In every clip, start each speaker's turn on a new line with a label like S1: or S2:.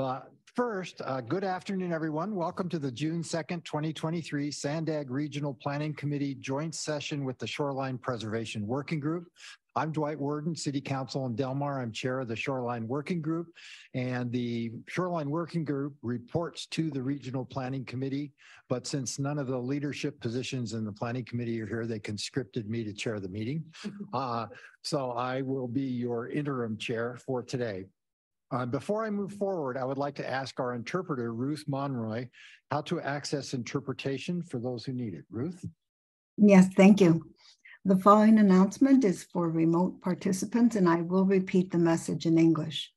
S1: But
S2: first, uh, good afternoon, everyone. Welcome to the June 2nd, 2023 Sandag Regional Planning Committee joint session with the Shoreline Preservation Working Group. I'm Dwight Worden, City Council in Delmar. I'm chair of the Shoreline Working Group, and the Shoreline Working Group reports to the Regional Planning Committee. But since none of the leadership positions in the Planning Committee are here, they conscripted me to chair the meeting. Uh, so I will be your interim chair for today. Uh, before I move forward, I would like to ask our interpreter, Ruth Monroy, how to access interpretation for those who need it. Ruth?
S3: Yes, thank you. The following announcement is for remote participants, and I will repeat the message in English.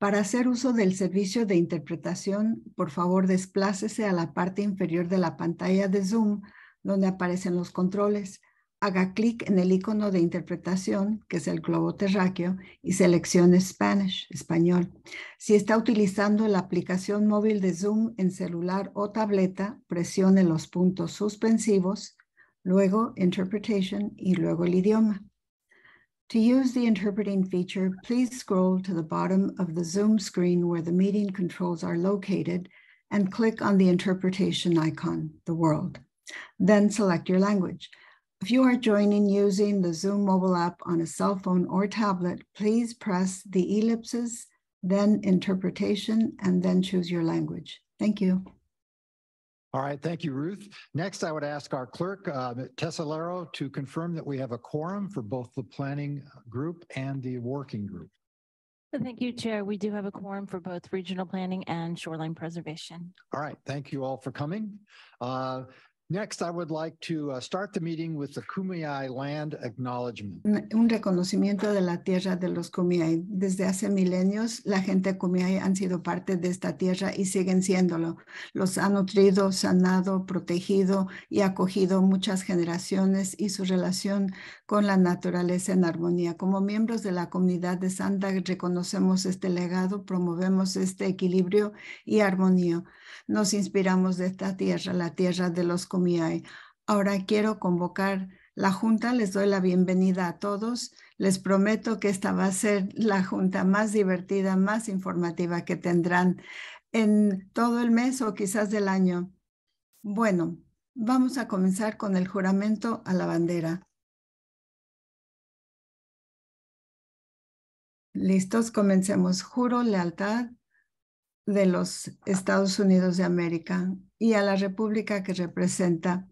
S3: Para hacer uso del servicio de interpretación, por favor desplácese a la parte inferior de la pantalla de Zoom, donde aparecen los controles haga clic en el icono de interpretación, que es el globo terráqueo, y seleccione Spanish, español. Si está utilizando la aplicación móvil de Zoom en celular o tableta, presione los puntos suspensivos, luego Interpretation y luego el idioma. To use the interpreting feature, please scroll to the bottom of the Zoom screen where the meeting controls are located and click on the interpretation icon, the world. Then select your language. If you are joining using the Zoom mobile app on a cell phone or tablet, please press the ellipses, then interpretation, and then choose your language. Thank you.
S2: All right, thank you, Ruth. Next, I would ask our clerk, uh, Tessalero, to confirm that we have a quorum for both the planning group and the working group. Thank you, Chair. We do have a quorum for both regional planning and shoreline
S3: preservation.
S2: All right. Thank you all for coming. Uh, Next, I would like to uh, start the meeting with the Kumeyaay land acknowledgement.
S3: Un reconocimiento de la tierra de los Kumeyaay. Desde hace milenios, la gente Kumeyaay han sido parte de esta tierra y siguen siéndolo. Los han nutrido, sanado, protegido y acogido muchas generaciones y su relación con la naturaleza en armonía. Como miembros de la comunidad de Santa, reconocemos este legado, promovemos este equilibrio y armonía. Nos inspiramos de esta tierra, la tierra de los Kumeyaay Ahora quiero convocar la junta, les doy la bienvenida a todos. Les prometo que esta va a ser la junta más divertida, más informativa que tendrán en todo el mes o quizás del año. Bueno, vamos a comenzar con
S1: el juramento a la bandera.
S3: Listos, comencemos. Juro lealtad de los Estados Unidos de América y a la República que representa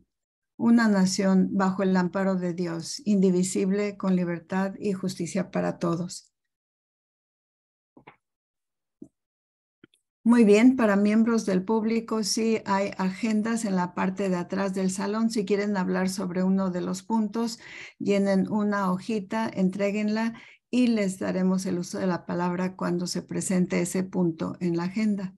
S3: una nación bajo el lámparo de Dios, indivisible, con libertad y justicia para todos. Muy bien, para miembros del público sí hay agendas en la parte de atrás del salón. Si quieren hablar sobre uno de los puntos, llenen una hojita, entreguenla y les daremos el uso de la palabra cuando se presente ese punto en la agenda.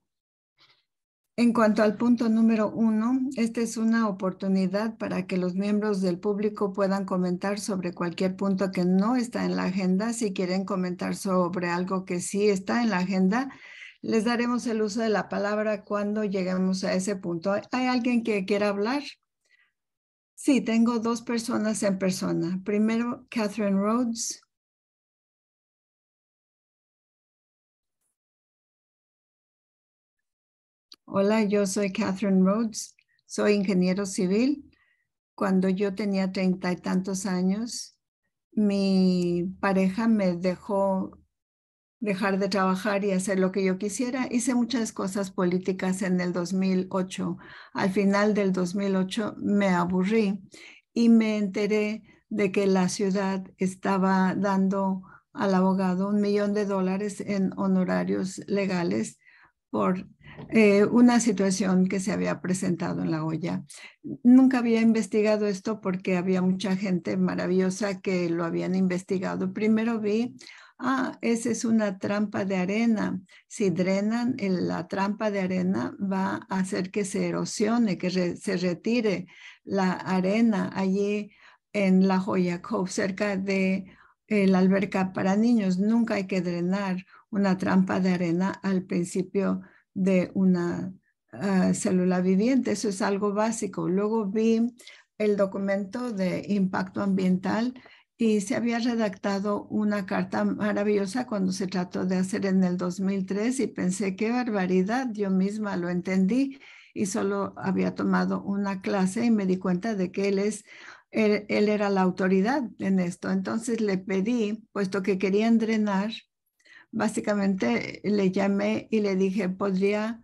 S3: En cuanto al punto número uno, esta es una oportunidad para que los miembros del público puedan comentar sobre cualquier punto que no está en la agenda. Si quieren comentar sobre algo que sí está en la agenda, les daremos el uso de la palabra cuando lleguemos a ese punto. ¿Hay alguien que quiera hablar? Sí, tengo dos personas en persona. Primero, Catherine Rhodes. Hola, yo soy Catherine Rhodes, soy ingeniero civil. Cuando yo tenía treinta y tantos años, mi pareja me dejó dejar de trabajar y hacer lo que yo quisiera. Hice muchas cosas políticas en el 2008. Al final del 2008 me aburrí y me enteré de que la ciudad estaba dando al abogado un millón de dólares en honorarios legales por eh, una situación que se había presentado en la olla. Nunca había investigado esto porque había mucha gente maravillosa que lo habían investigado. Primero vi, ah, esa es una trampa de arena. Si drenan la trampa de arena va a hacer que se erosione, que se retire la arena allí en la Joya Cove, cerca de eh, la alberca para niños. Nunca hay que drenar una trampa de arena al principio de una ah, célula viviente. Eso es algo básico. Luego vi el documento de impacto ambiental y se había redactado una carta maravillosa cuando se trató de hacer en el 2003 y pensé, qué barbaridad, yo misma lo entendí y solo había tomado una clase y me di cuenta de que él es él, era la autoridad en esto. Entonces le pedí, puesto que quería drenar básicamente eh, le llamé y le dije, ¿podría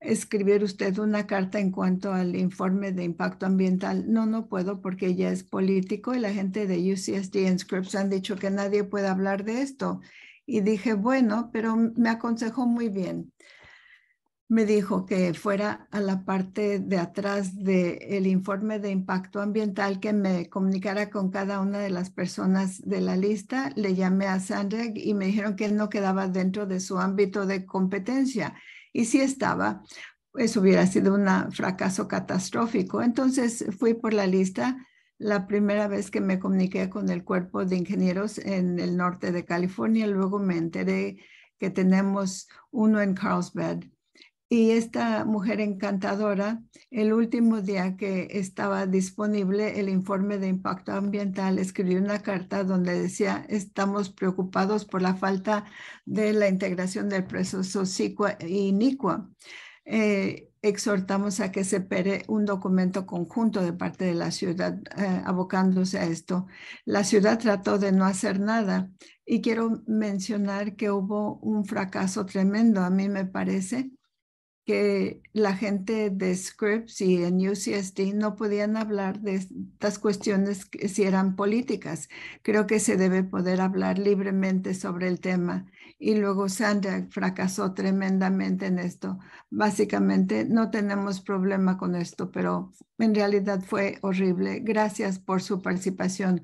S3: escribir usted una carta en cuanto al informe de impacto ambiental? No, no puedo porque ya es político y la gente de UCSD en Scripps han dicho que nadie puede hablar de esto. Y dije, bueno, pero me aconsejó muy bien me dijo que fuera a la parte de atrás del el informe de impacto ambiental, que me comunicara con cada una de las personas de la lista. Le llamé a sandra y me dijeron que él no quedaba dentro de su ámbito de competencia. Y si estaba, eso pues hubiera sido un fracaso catastrófico. Entonces fui por la lista. La primera vez que me comuniqué con el cuerpo de ingenieros en el norte de California, luego me enteré que tenemos uno en Carlsbad, y esta mujer encantadora, el último día que estaba disponible el informe de impacto ambiental, escribió una carta donde decía, estamos preocupados por la falta de la integración del proceso SICUA y NICUA. Eh, exhortamos a que se pere un documento conjunto de parte de la ciudad eh, abocándose a esto. La ciudad trató de no hacer nada y quiero mencionar que hubo un fracaso tremendo, a mí me parece, que la gente de Scripps y en UCSD no podían hablar de estas cuestiones si eran políticas. Creo que se debe poder hablar libremente sobre el tema. Y luego Sandra fracasó tremendamente en esto. Básicamente no tenemos problema con esto, pero en realidad fue horrible. Gracias por su participación.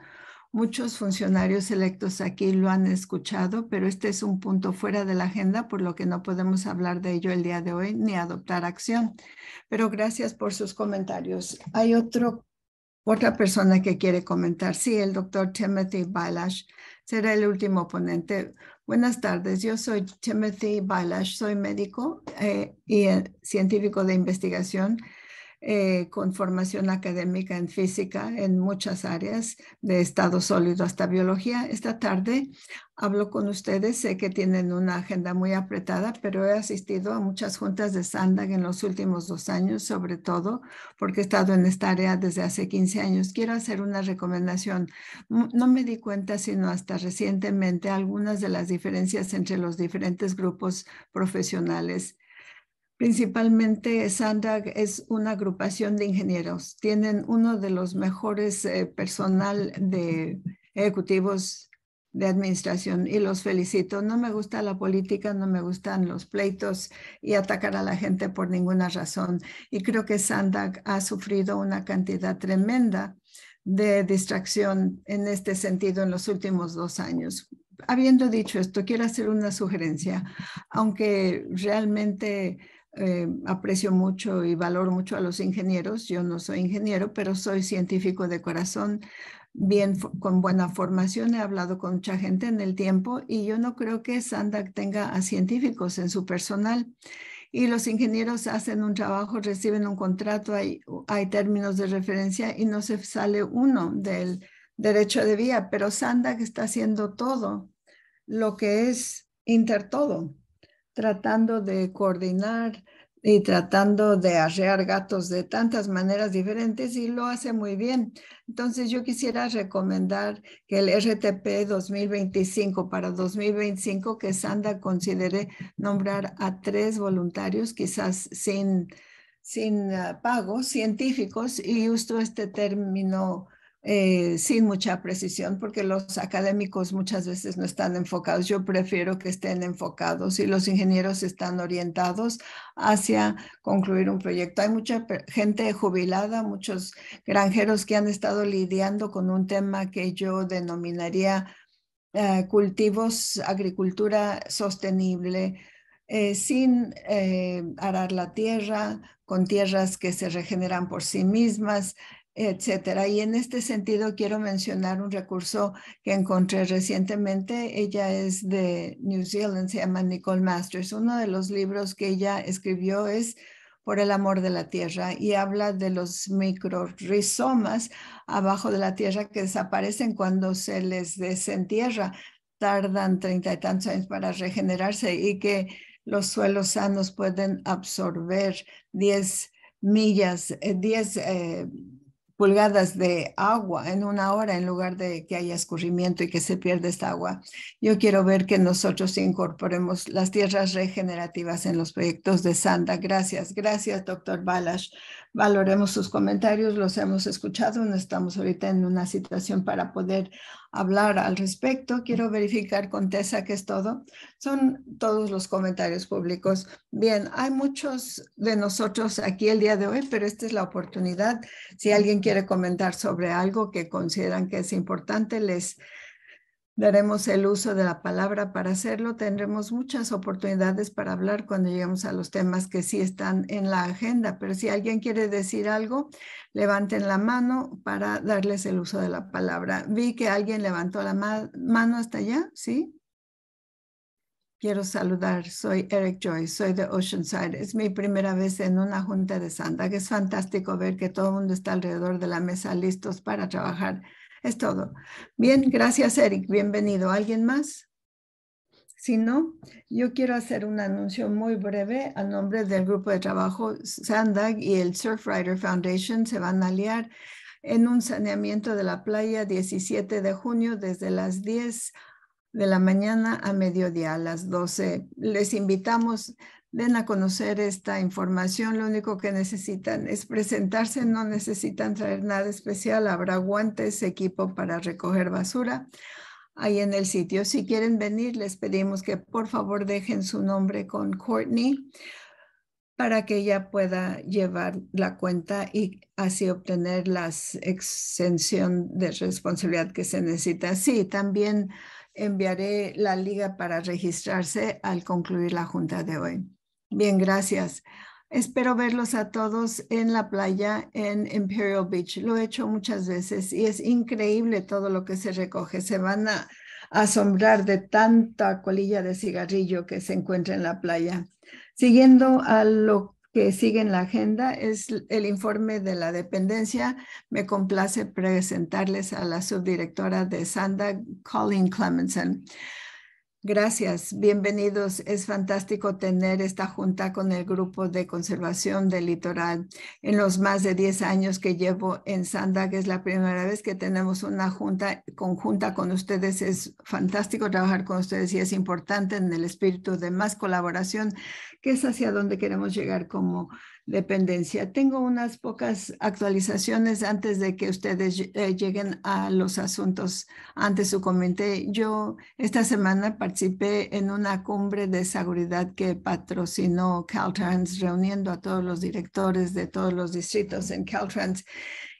S3: Muchos funcionarios electos aquí lo han escuchado, pero este es un punto fuera de la agenda, por lo que no podemos hablar de ello el día de hoy ni adoptar acción. Pero gracias por sus comentarios. Hay otro, otra persona que quiere comentar. Sí, el doctor Timothy Bailash será el último ponente. Buenas tardes, yo soy Timothy Bailash, soy médico eh, y eh, científico de investigación eh, con formación académica en física en muchas áreas, de estado sólido hasta biología. Esta tarde hablo con ustedes, sé que tienen una agenda muy apretada, pero he asistido a muchas juntas de Sandag en los últimos dos años, sobre todo porque he estado en esta área desde hace 15 años. Quiero hacer una recomendación. No me di cuenta, sino hasta recientemente, algunas de las diferencias entre los diferentes grupos profesionales Principalmente Sandag es una agrupación de ingenieros. Tienen uno de los mejores eh, personal de ejecutivos de administración y los felicito. No me gusta la política, no me gustan los pleitos y atacar a la gente por ninguna razón. Y creo que Sandag ha sufrido una cantidad tremenda de distracción en este sentido en los últimos dos años. Habiendo dicho esto, quiero hacer una sugerencia, aunque realmente eh, aprecio mucho y valoro mucho a los ingenieros. Yo no soy ingeniero, pero soy científico de corazón, bien con buena formación. He hablado con mucha gente en el tiempo y yo no creo que Sandak tenga a científicos en su personal. Y los ingenieros hacen un trabajo, reciben un contrato, hay, hay términos de referencia y no se sale uno del derecho de vía, pero Sandak está haciendo todo lo que es intertodo tratando de coordinar y tratando de arrear gatos de tantas maneras diferentes y lo hace muy bien. Entonces yo quisiera recomendar que el RTP 2025 para 2025 que Sanda considere nombrar a tres voluntarios, quizás sin, sin ah, pagos científicos, y uso este término eh, sin mucha precisión, porque los académicos muchas veces no están enfocados. Yo prefiero que estén enfocados y los ingenieros están orientados hacia concluir un proyecto. Hay mucha gente jubilada, muchos granjeros que han estado lidiando con un tema que yo denominaría eh, cultivos, agricultura sostenible. Eh, sin arar la tierra, con tierras que se regeneran por sí mismas, etcétera. Y en este sentido quiero mencionar un recurso que encontré recientemente. Ella es de New Zealand, se llama Nicole Masters. Uno de los libros que ella escribió es por el amor de la tierra y habla de los microrizomas abajo de la tierra que desaparecen cuando se les desentierra. Tardan treinta y tantos años para regenerarse y que los suelos sanos pueden absorber 10 millas, 10 eh, pulgadas de agua en una hora en lugar de que haya escurrimiento y que se pierda esta agua. Yo quiero ver que nosotros incorporemos las tierras regenerativas en los proyectos de Sanda. Gracias, gracias, doctor Balas. Valoremos sus comentarios, los hemos escuchado, no estamos ahorita en una situación para poder hablar al respecto. Quiero verificar con Tessa que es todo. Son todos los comentarios públicos. Bien, hay muchos de nosotros aquí el día de hoy, pero esta es la oportunidad. Si alguien quiere comentar sobre algo que consideran que es importante, les daremos el uso de la palabra para hacerlo. Tendremos muchas oportunidades para hablar cuando lleguemos a los temas que sí están en la agenda, pero si alguien quiere decir algo, levanten la mano para darles el uso de la palabra. Vi que alguien levantó la mano hasta allá, ¿sí? Quiero saludar, soy Eric Joyce, soy de Oceanside. Es mi primera vez en una junta de Santa. Es fantástico ver que todo el mundo está alrededor de la mesa listos para trabajar es todo. Bien, gracias Eric. Bienvenido. ¿Alguien más? Si no, yo quiero hacer un anuncio muy breve a nombre del grupo de trabajo Sandag y el Surf Rider Foundation se van a aliar en un saneamiento de la playa 17 de junio desde las 10 de la mañana a mediodía a las 12. Les invitamos Ven a conocer esta información. Lo único que necesitan es presentarse, no necesitan traer nada especial. Habrá guantes, equipo para recoger basura ahí en el sitio. Si quieren venir, les pedimos que por favor dejen su nombre con Courtney para que ella pueda llevar la cuenta y así obtener la exención de responsabilidad que se necesita. Sí, también enviaré la liga para registrarse al concluir la junta de hoy. Bien, gracias. Espero verlos a todos en la playa en Imperial Beach. Lo he hecho muchas veces y es increíble todo lo que se recoge. Se van a asombrar de tanta colilla de cigarrillo que se encuentra en la playa. Siguiendo a lo que sigue en la agenda es el informe de la dependencia. Me complace presentarles a la subdirectora de Sanda, Colleen Clemenson. Gracias, bienvenidos. Es fantástico tener esta junta con el Grupo de Conservación del Litoral. En los más de 10 años que llevo en Sandag es la primera vez que tenemos una junta conjunta con ustedes. Es fantástico trabajar con ustedes y es importante en el espíritu de más colaboración, que es hacia donde queremos llegar como dependencia. Tengo unas pocas actualizaciones antes de que ustedes eh, lleguen a los asuntos ante su comité. Yo esta semana participé en una cumbre de seguridad que patrocinó Caltrans, reuniendo a todos los directores de todos los distritos en Caltrans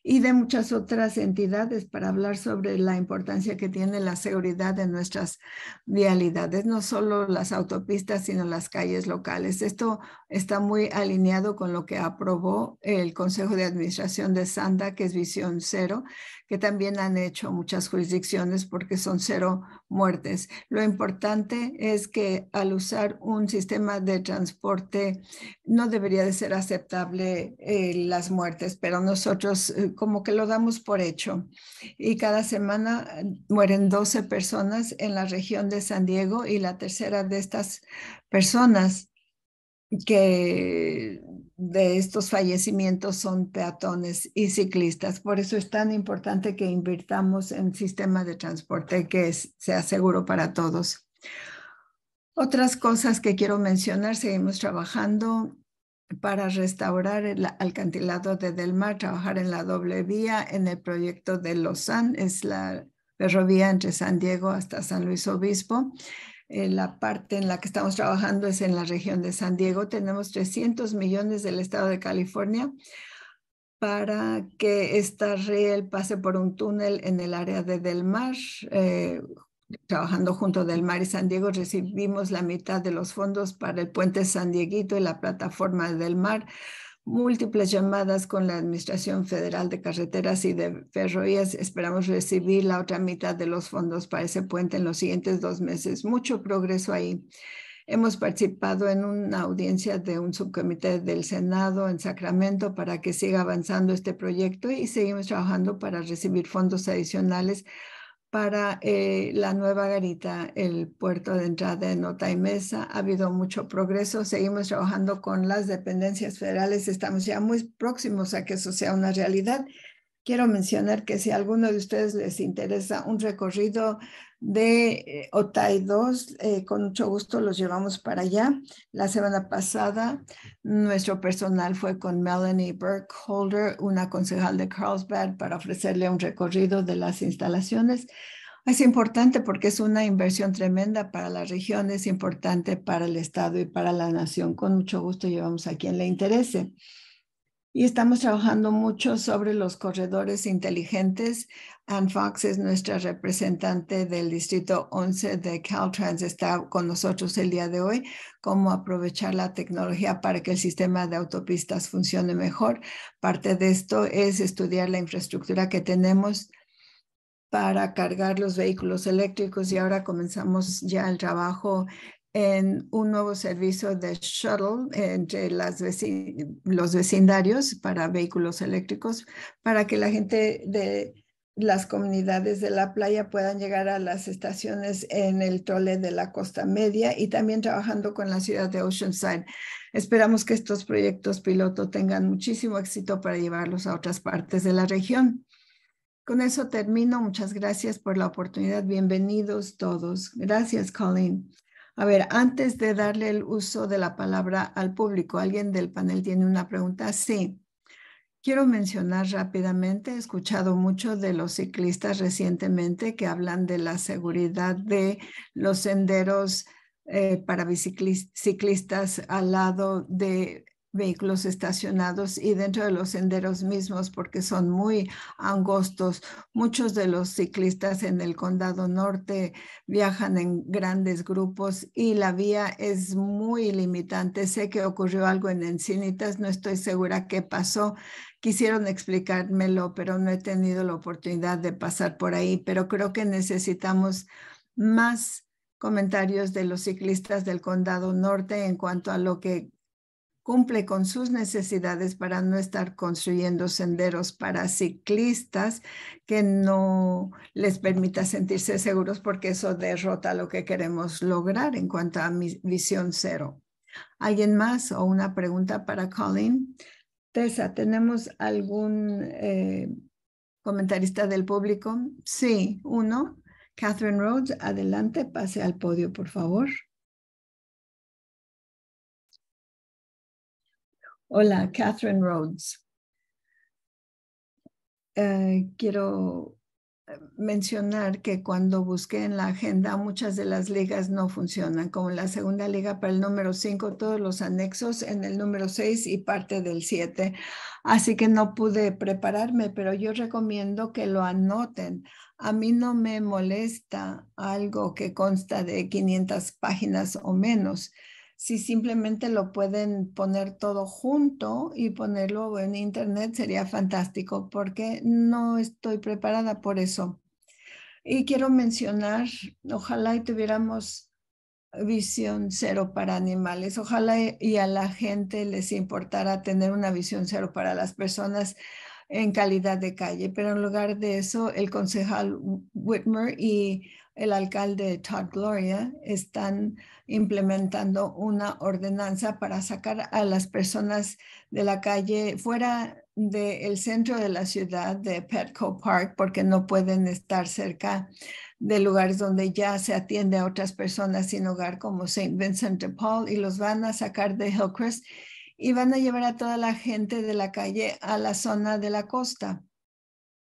S3: y de muchas otras entidades para hablar sobre la importancia que tiene la seguridad de nuestras vialidades, no solo las autopistas, sino las calles locales. Esto está muy alineado con lo que aprobó el Consejo de Administración de Sanda, que es Visión Cero, que también han hecho muchas jurisdicciones porque son cero muertes. Lo importante es que al usar un sistema de transporte no debería de ser aceptable eh, las muertes, pero nosotros eh, como que lo damos por hecho. Y cada semana eh, mueren 12 personas en la región de San Diego y la tercera de estas personas que de estos fallecimientos son peatones y ciclistas. Por eso es tan importante que invirtamos en sistema de transporte que es, sea seguro para todos. Otras cosas que quiero mencionar, seguimos trabajando para restaurar el alcantilado de Del Mar, trabajar en la doble vía, en el proyecto de Lozán, es la ferrovía entre San Diego hasta San Luis Obispo. Eh, la parte en la que estamos trabajando es en la región de San Diego. Tenemos 300 millones del estado de California para que esta riel pase por un túnel en el área de Del Mar. Eh, trabajando junto Del Mar y San Diego, recibimos la mitad de los fondos para el puente San Dieguito y la plataforma Del Mar múltiples llamadas con la Administración Federal de Carreteras y de Ferrovías. Esperamos recibir la otra mitad de los fondos para ese puente en los siguientes dos meses. Mucho progreso ahí. Hemos participado en una audiencia de un subcomité del Senado en Sacramento para que siga avanzando este proyecto y seguimos trabajando para recibir fondos adicionales para eh, la nueva garita, el puerto de entrada de Nota y Mesa. Ha habido mucho progreso. Seguimos trabajando con las dependencias federales. Estamos ya muy próximos a que eso sea una realidad quiero mencionar que si alguno de ustedes les interesa un recorrido de eh, OTAI 2, eh, con mucho gusto los llevamos para allá. La semana pasada nuestro personal fue con Melanie Burkholder, una concejal de Carlsbad, para ofrecerle un recorrido de las instalaciones. Es importante porque es una inversión tremenda para la región, es importante para el Estado y para la nación. Con mucho gusto llevamos a quien le interese y estamos trabajando mucho sobre los corredores inteligentes. Ann Fox es nuestra representante del Distrito 11 de Caltrans, está con nosotros el día de hoy, cómo aprovechar la tecnología para que el sistema de autopistas funcione mejor. Parte de esto es estudiar la infraestructura que tenemos para cargar los vehículos eléctricos y ahora comenzamos ya el trabajo en un nuevo servicio de shuttle entre los vecindarios para vehículos eléctricos, para que la gente de las comunidades de la playa puedan llegar a las estaciones en el trole de la Costa Media y también trabajando con la ciudad de Oceanside. Esperamos que estos proyectos piloto tengan muchísimo éxito para llevarlos a otras partes de la región. Con eso termino. Muchas gracias por la oportunidad. Bienvenidos todos. Gracias, Colleen. A ver, antes de darle el uso de la palabra al público, ¿alguien del panel tiene una pregunta? Sí. Quiero mencionar rápidamente, he escuchado mucho de los ciclistas recientemente que hablan de la seguridad de los senderos eh, para ciclistas al lado de vehículos estacionados y dentro de los senderos mismos porque son muy angostos. Muchos de los ciclistas en el condado norte viajan en grandes grupos y la vía es muy limitante. Sé que ocurrió algo en Encinitas, no estoy segura qué pasó. Quisieron explicármelo, pero no he tenido la oportunidad de pasar por ahí, pero creo que necesitamos más comentarios de los ciclistas del condado norte en cuanto a lo que cumple con sus necesidades para no estar construyendo senderos para ciclistas que no les permita sentirse seguros porque eso derrota lo que queremos lograr en cuanto a mi visión cero. ¿Alguien más o una pregunta para Colin? Tessa, ¿tenemos algún eh, comentarista del público? Sí, uno. Catherine Rhodes, adelante, pase al podio, por favor. Hola, Catherine Rhodes. Eh, quiero mencionar que cuando busqué en la agenda muchas de las ligas no funcionan, como la segunda liga para el número 5, todos los anexos en el número 6 y parte del 7. Así que no pude prepararme, pero yo recomiendo que lo anoten. A mí no me molesta algo que consta de 500 páginas o menos si simplemente lo pueden poner todo junto y ponerlo en internet sería fantástico porque no estoy preparada por eso. Y quiero mencionar, ojalá y tuviéramos visión cero para animales, ojalá e, y a la gente les importara tener una visión cero para las personas en calidad de calle, pero en lugar de eso, el concejal Whitmer y el alcalde Todd Gloria están implementando una ordenanza para sacar a las personas de la calle fuera del centro de la ciudad de Petco Park porque no pueden estar cerca de lugares donde ya se atiende a otras personas sin hogar como St. Vincent de Paul y los van a sacar de Hillcrest y van a llevar a toda la gente de la calle a la zona de la costa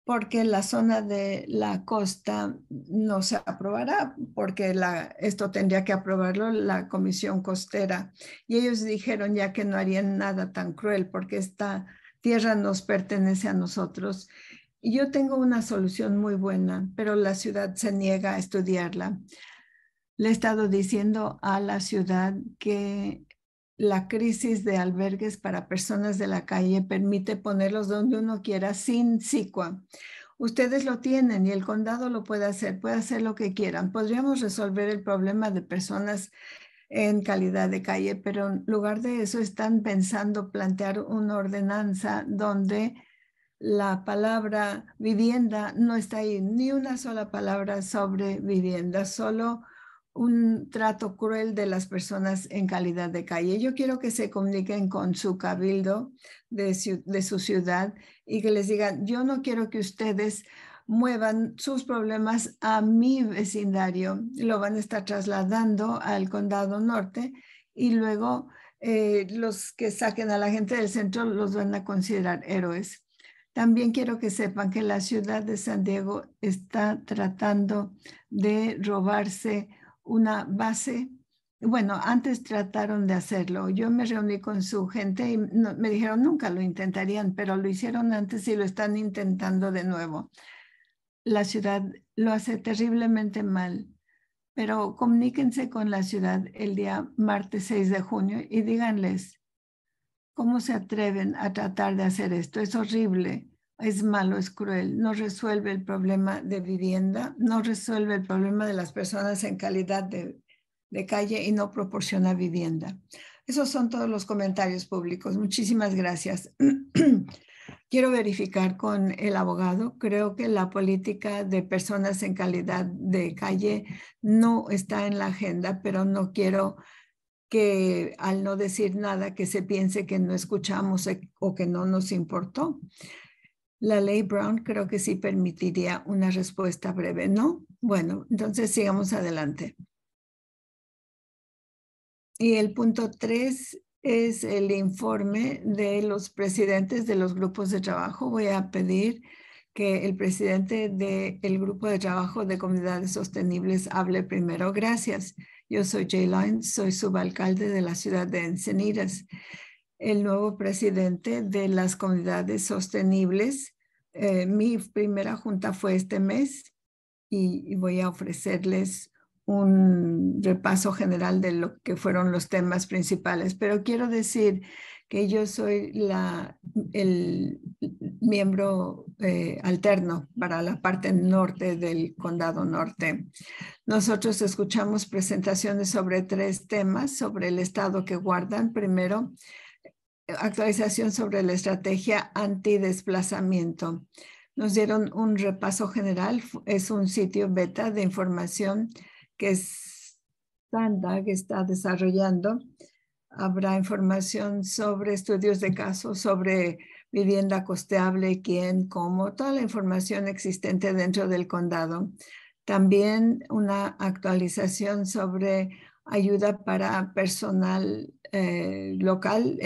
S3: porque la zona de la costa no se aprobará, porque esto tendría que aprobarlo la Comisión Costera. Y ellos dijeron ya que no harían nada tan cruel, porque esta tierra nos pertenece a nosotros. Y yo tengo una solución muy buena, pero la ciudad se niega a estudiarla. Le he estado diciendo a la ciudad que la crisis de albergues para personas de la calle permite ponerlos donde uno quiera sin SICUA. Ustedes lo tienen y el condado lo puede hacer, puede hacer lo que quieran. Podríamos resolver el problema de personas en calidad de calle, pero en lugar de eso están pensando plantear una ordenanza donde la palabra vivienda no está ahí, ni una sola palabra sobre vivienda, solo un trato cruel de las personas en calidad de calle. Yo quiero que se comuniquen con su cabildo de, su, ciudad y que les digan, yo no quiero que ustedes muevan sus problemas a mi vecindario. Lo van a estar trasladando al condado norte y luego eh, los que saquen a la gente del centro los van a considerar héroes. También quiero que sepan que la ciudad de San Diego está tratando de robarse una base. Bueno, antes trataron de hacerlo. Yo me reuní con su gente y me dijeron nunca lo intentarían, pero lo hicieron antes y lo están intentando de nuevo. La ciudad lo hace terriblemente mal, pero comuníquense con la ciudad el día martes 6 de junio y díganles, ¿cómo se atreven a tratar de hacer esto? Es horrible es malo, es cruel, no resuelve el problema de vivienda, no resuelve el problema de las personas en calidad de, calle y no proporciona vivienda. Esos son todos los comentarios públicos. Muchísimas gracias. Quiero verificar con el abogado. Creo que la política de personas en calidad de calle no está en la agenda, pero no quiero que al no decir nada que se piense que no escuchamos eh, o que no nos importó. La ley Brown creo que sí permitiría una respuesta breve, ¿no? Bueno, entonces sigamos adelante. Y el punto tres es el informe de los presidentes de los grupos de trabajo. Voy a pedir que el presidente del grupo de trabajo de comunidades sostenibles hable primero. Gracias. Yo soy Jay Lyons, soy subalcalde de la ciudad de Encinitas el nuevo presidente de las comunidades sostenibles. Eh, mi primera junta fue este mes y, voy a ofrecerles un repaso general de lo que fueron los temas principales, pero quiero decir que yo soy la, el miembro eh, alterno para la parte norte del condado norte. Nosotros escuchamos presentaciones sobre tres temas, sobre el estado que guardan. Primero, actualización sobre la estrategia antidesplazamiento. Nos dieron un repaso general. Es un sitio beta de información que que está desarrollando. Habrá información sobre estudios de casos, sobre vivienda costeable, quién, cómo, toda la información existente dentro del condado. También una actualización sobre ayuda para personal eh, local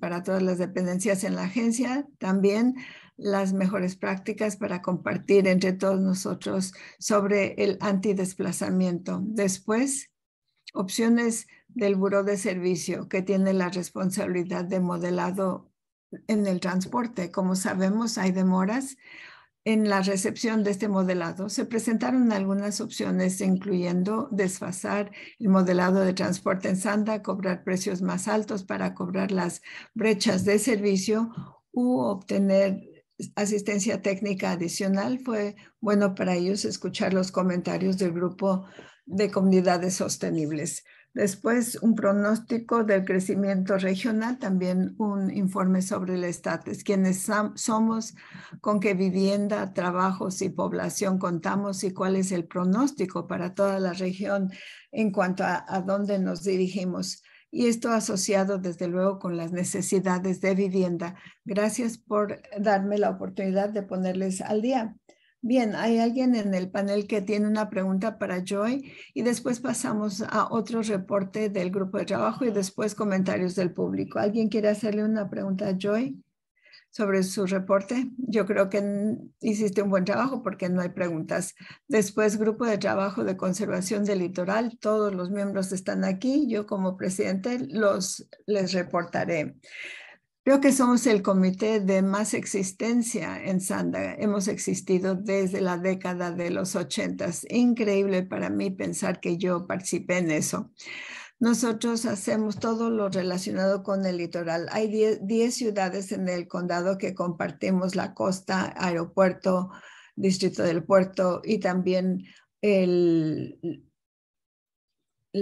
S3: para todas las dependencias en la agencia, también las mejores prácticas para compartir entre todos nosotros sobre el antidesplazamiento. Después, opciones del Buró de Servicio, que tiene la responsabilidad de modelado en el transporte. Como sabemos, hay demoras en la recepción de este modelado se presentaron algunas opciones, incluyendo desfasar el modelado de transporte en Sanda, cobrar precios más altos para cobrar las brechas de servicio u obtener asistencia técnica adicional. Fue bueno para ellos escuchar los comentarios del grupo de comunidades sostenibles. Después, un pronóstico del crecimiento regional, también un informe sobre el estatus, quiénes somos, con qué vivienda, trabajos y población contamos y cuál es el pronóstico para toda la región en cuanto a, a dónde nos dirigimos. Y esto asociado desde luego con las necesidades de vivienda. Gracias por darme la oportunidad de ponerles al día. Bien, hay alguien en el panel que tiene una pregunta para Joy y después pasamos a otro reporte del grupo de trabajo y después comentarios del público. ¿Alguien quiere hacerle una pregunta a Joy sobre su reporte? Yo creo que hiciste un buen trabajo porque no hay preguntas. Después, grupo de trabajo de conservación del litoral. Todos los miembros están aquí. Yo como presidente los les reportaré. Creo que somos el comité de más existencia en Sanda. Hemos existido desde la década de los ochentas. Increíble para mí pensar que yo participé en eso. Nosotros hacemos todo lo relacionado con el litoral. Hay 10 ciudades en el condado que compartimos la costa, aeropuerto, distrito del puerto y también el,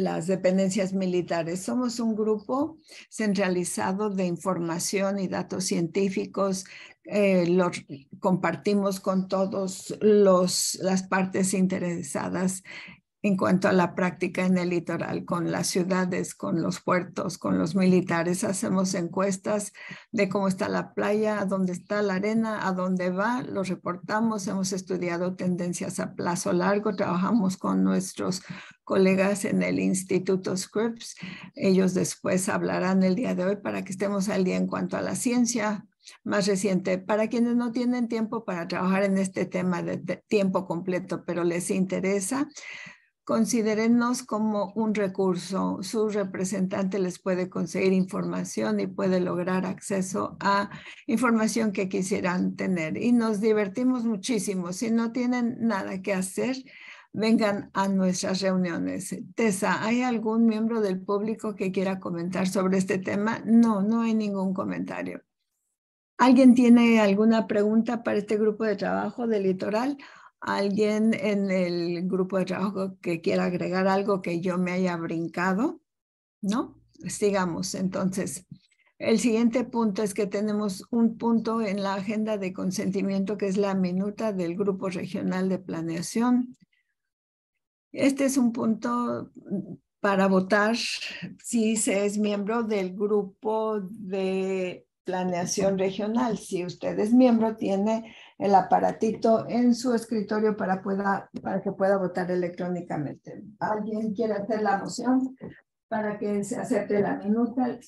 S3: las dependencias militares. Somos un grupo centralizado de información y datos científicos. Eh, los compartimos con todas las partes interesadas en cuanto a la práctica en el litoral, con las ciudades, con los puertos, con los militares. Hacemos encuestas de cómo está la playa, dónde está la arena, a dónde va, lo reportamos. Hemos estudiado tendencias a plazo largo, trabajamos con nuestros colegas en el Instituto Scripps. Ellos después hablarán el día de hoy para que estemos al día en cuanto a la ciencia, más reciente. Para quienes no tienen tiempo para trabajar en este tema de tiempo completo, pero les interesa, considérennos como un recurso. Su representante les puede conseguir información y puede lograr acceso a información que quisieran tener. Y nos divertimos muchísimo. Si no tienen nada que hacer, vengan a nuestras reuniones. Tessa, ¿hay algún miembro del público que quiera comentar sobre este tema? No, no hay ningún comentario. ¿Alguien tiene alguna pregunta para este grupo de trabajo del Litoral? alguien en el grupo de trabajo que quiera agregar algo que yo me haya brincado, ¿no? Sigamos. Entonces, el siguiente punto es que tenemos un punto en la agenda de consentimiento que es la minuta del grupo regional de planeación. Este es un punto para votar si se es miembro del grupo de planeación regional. Si usted es miembro, tiene el aparatito en su escritorio para, pueda, para que pueda votar electrónicamente. ¿Alguien quiere hacer la moción para que se acepte la minuta?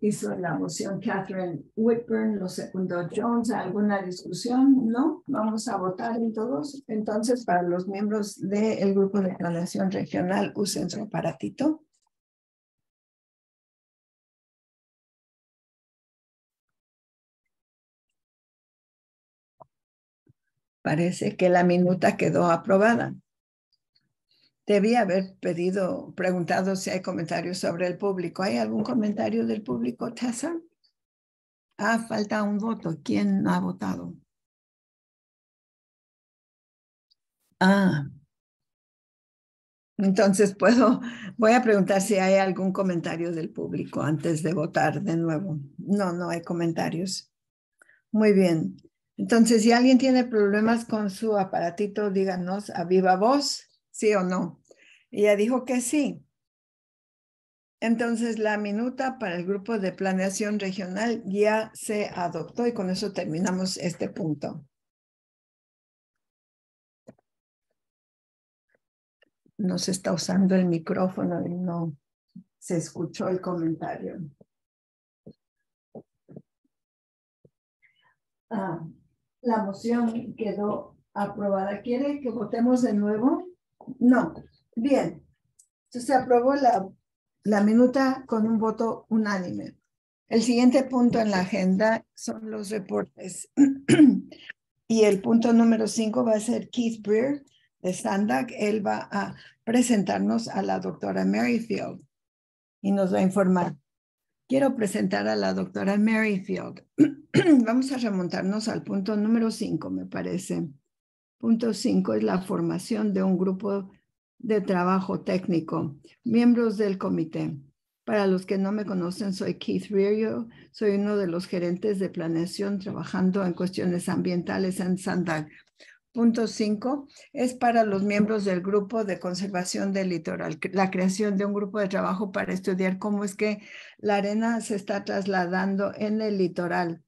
S3: Hizo la moción Catherine Whitburn, lo segundo Jones. ¿Alguna discusión? No, vamos a votar en todos. Entonces, para los miembros del grupo de planeación regional, usen su aparatito.
S1: Parece que
S3: la minuta quedó aprobada. Debí haber pedido, preguntado si hay comentarios sobre el público. ¿Hay algún comentario del público, Tessa?
S1: Ah, falta un voto. ¿Quién ha votado?
S3: Ah. Entonces puedo, voy a preguntar si hay algún comentario del público antes de votar de nuevo. No, no hay comentarios. Muy bien. Entonces, si alguien tiene problemas con su aparatito, díganos a viva voz, sí o no. Ella dijo que sí. Entonces, la minuta para el grupo de planeación regional ya se adoptó y con eso terminamos este punto.
S1: No se está usando el micrófono y no se escuchó el comentario. Ah. La moción quedó aprobada.
S3: ¿Quiere que votemos de nuevo? No. Bien. se aprobó la, la minuta con un voto unánime. El siguiente punto en la agenda son los reportes. y el punto número cinco va a ser Keith Breer de Standard. Él va a presentarnos a la doctora Maryfield y nos va a informar. Quiero presentar a la doctora Field. Vamos a remontarnos al punto número 5, me parece. Punto 5 es la formación de un grupo de trabajo técnico, miembros del comité. Para los que no me conocen, soy Keith Ririo, soy uno de los gerentes de planeación trabajando en cuestiones ambientales en Sandag. Punto 5 es para los miembros del grupo de conservación del litoral, la creación de un grupo de trabajo para estudiar cómo es que la arena se está trasladando en el litoral.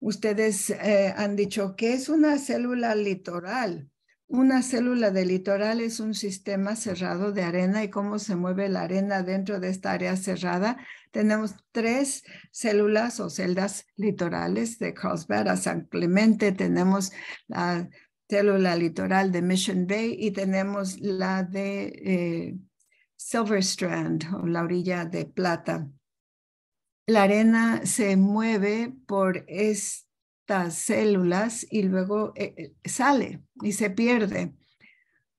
S3: Ustedes eh, han dicho que es una célula litoral. Una célula de litoral es un sistema cerrado de arena y cómo se mueve la arena dentro de esta área cerrada. Tenemos tres células o celdas litorales de Carlsbad a San Clemente. Tenemos la célula litoral de Mission Bay y tenemos la de eh, Silver Strand o la orilla de plata. La arena se mueve por este estas células y luego eh, eh, sale y se pierde.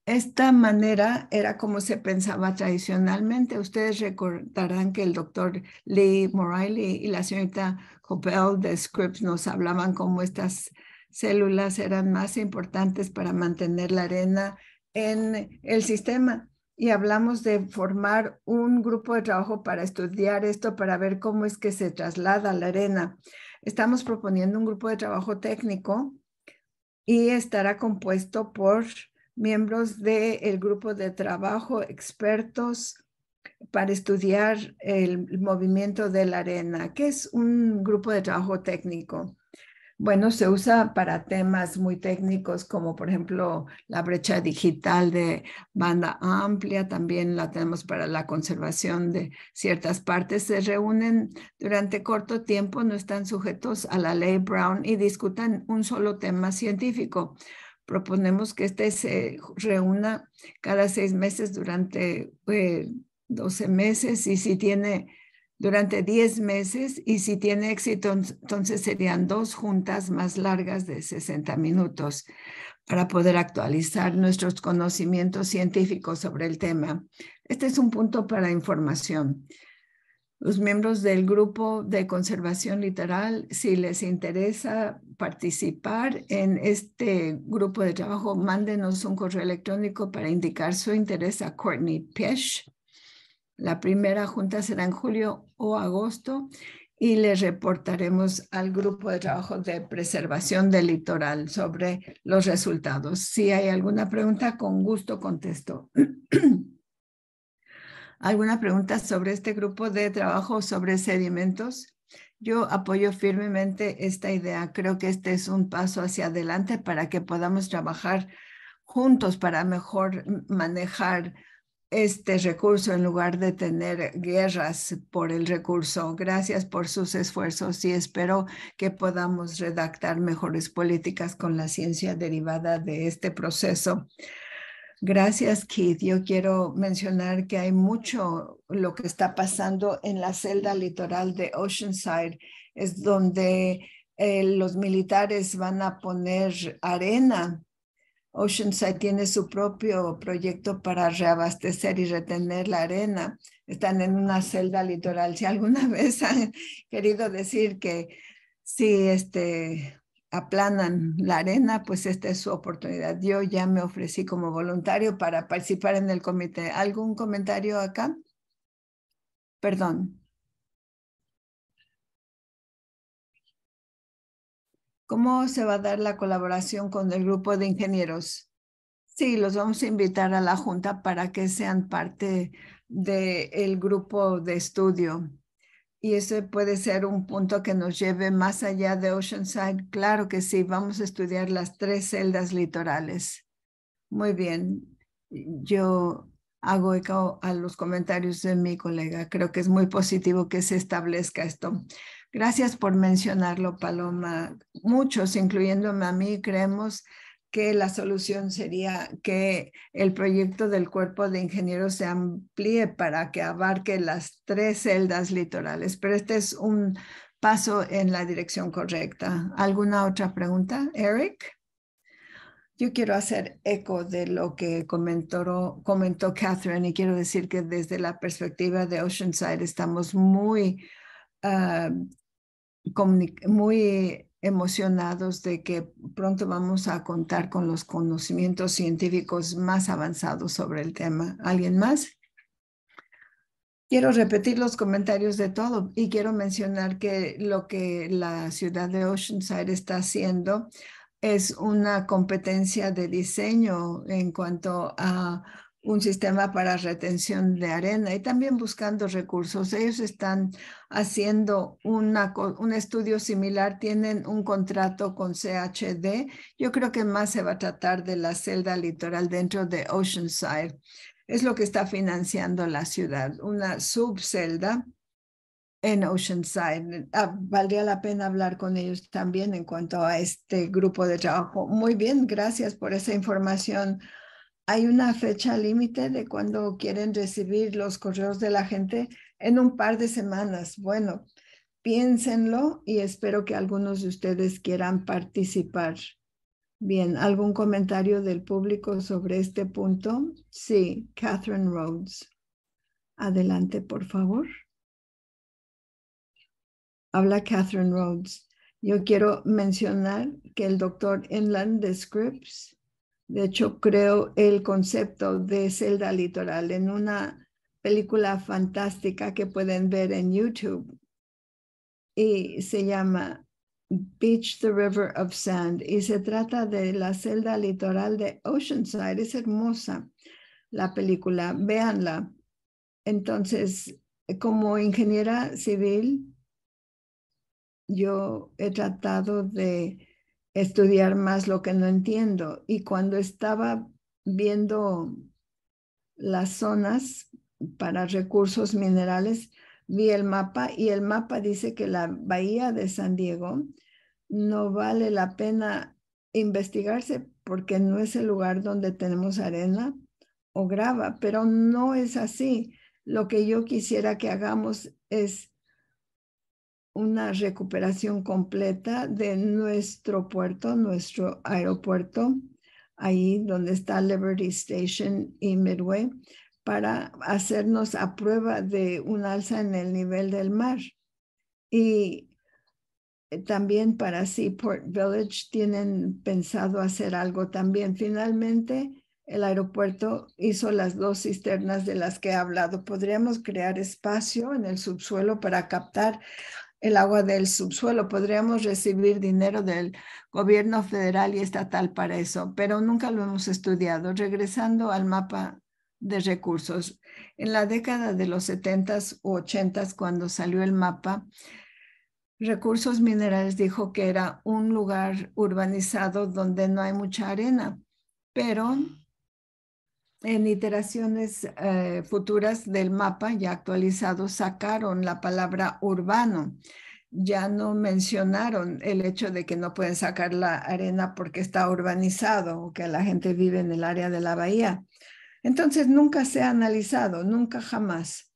S3: Esta manera era como se pensaba tradicionalmente. Ustedes recordarán que el doctor Lee Morley y la señorita Coppell de Scripps nos hablaban cómo estas células eran más importantes para mantener la arena en el sistema. Y hablamos de formar un grupo de trabajo para estudiar esto, para ver cómo es que se traslada la arena. Estamos proponiendo un grupo de trabajo técnico y estará compuesto por miembros del grupo de trabajo, expertos para estudiar el movimiento de la arena, que es un grupo de trabajo técnico. Bueno, se usa para temas muy técnicos como por ejemplo la brecha digital de banda amplia, también la tenemos para la conservación de ciertas partes. Se reúnen durante corto tiempo, no están sujetos a la ley Brown y discutan un solo tema científico. Proponemos que este se reúna cada seis meses durante 12 eh, meses y si tiene durante 10 meses y si tiene éxito, entonces serían dos juntas más largas de 60 minutos para poder actualizar nuestros conocimientos científicos sobre el tema. Este es un punto para información. Los miembros del grupo de conservación literal, si les interesa participar en este grupo de trabajo, mándenos un correo electrónico para indicar su interés a Courtney Pesh. La primera junta será en julio o agosto y le reportaremos al grupo de trabajo de preservación del litoral sobre los resultados. Si hay alguna pregunta, con gusto contesto. ¿Alguna pregunta sobre este grupo de trabajo sobre sedimentos? Yo apoyo firmemente esta idea. Creo que este es un paso hacia adelante para que podamos trabajar juntos para mejor manejar este recurso en lugar de tener guerras por el recurso. Gracias por sus esfuerzos y espero que podamos redactar mejores políticas con la ciencia derivada de este proceso. Gracias, Keith. Yo quiero mencionar que hay mucho lo que está pasando en la celda litoral de Oceanside, es donde eh, los militares van a poner arena Oceanside tiene su propio proyecto para reabastecer y retener la arena. Están en una celda litoral. Si alguna vez han querido decir que si este, aplanan la arena, pues esta es su oportunidad. Yo ya me ofrecí como voluntario para participar en el comité. ¿Algún comentario acá? Perdón. ¿Cómo se va a dar la colaboración con el grupo de ingenieros? Sí, los vamos a invitar a la Junta para que sean parte del grupo de estudio. Y ese puede ser un punto que nos lleve más allá de Oceanside. Claro que sí, vamos a estudiar las tres celdas litorales. Muy bien, yo hago eco a los comentarios de mi colega. Creo que es muy positivo que se establezca esto. Gracias por mencionarlo, Paloma. Muchos, incluyéndome a mí, creemos que la solución sería que el proyecto del cuerpo de ingenieros se amplíe para que abarque las tres celdas litorales, pero este es un paso en la dirección correcta. ¿Alguna otra pregunta, Eric? Yo quiero hacer eco de lo que comentó, comentó Catherine y quiero decir que desde la perspectiva de Oceanside estamos muy ah, muy emocionados de que pronto vamos a contar con los conocimientos científicos más avanzados sobre el tema. ¿Alguien más? Quiero repetir los comentarios de todo y quiero mencionar que lo que la ciudad de Oceanside está haciendo es una competencia de diseño en cuanto a un sistema para retención de arena y también buscando recursos. Ellos están haciendo una, un estudio similar, tienen un contrato con CHD. Yo creo que más se va a tratar de la celda litoral dentro de Oceanside. Es lo que está financiando la ciudad, una subcelda en Oceanside. Ah, valdría la pena hablar con ellos también en cuanto a este grupo de trabajo. Muy bien, gracias por esa información hay una fecha límite de cuando quieren recibir los correos de la gente en un par de semanas. Bueno, piénsenlo y espero que algunos de ustedes quieran participar. Bien, ¿algún comentario del público sobre este punto? Sí, Catherine Rhodes. Adelante, por favor. Habla Catherine Rhodes. Yo quiero mencionar que el doctor Inland de de hecho, creo el concepto de celda litoral en una película fantástica que pueden ver en YouTube y se llama Beach the River of Sand y se trata de la celda litoral de Oceanside. Es hermosa la película, véanla. Entonces, como ingeniera civil, yo he tratado de estudiar más lo que no entiendo. Y cuando estaba viendo las zonas para recursos minerales, vi el mapa y el mapa dice que la bahía de San Diego no vale la pena investigarse porque no es el lugar donde tenemos arena o grava, pero no es así. Lo que yo quisiera que hagamos es una recuperación completa de nuestro puerto, nuestro aeropuerto, ahí donde está Liberty Station y Midway, para hacernos a prueba de un alza en el nivel del mar. Y eh, también para Seaport Village tienen pensado hacer algo también. Finalmente, el aeropuerto hizo las dos cisternas de las que he hablado. Podríamos crear espacio en el subsuelo para captar el agua del subsuelo. Podríamos recibir dinero del gobierno federal y estatal para eso, pero nunca lo hemos estudiado. Regresando al mapa de recursos, en la década de los 70s u 80s, cuando salió el mapa, Recursos Minerales dijo que era un lugar urbanizado donde no hay mucha arena, pero en iteraciones eh, futuras del mapa ya actualizado sacaron la palabra urbano. Ya no mencionaron el hecho de que no pueden sacar la arena porque está urbanizado o que la gente vive en el área de la bahía. Entonces nunca se ha analizado, nunca jamás.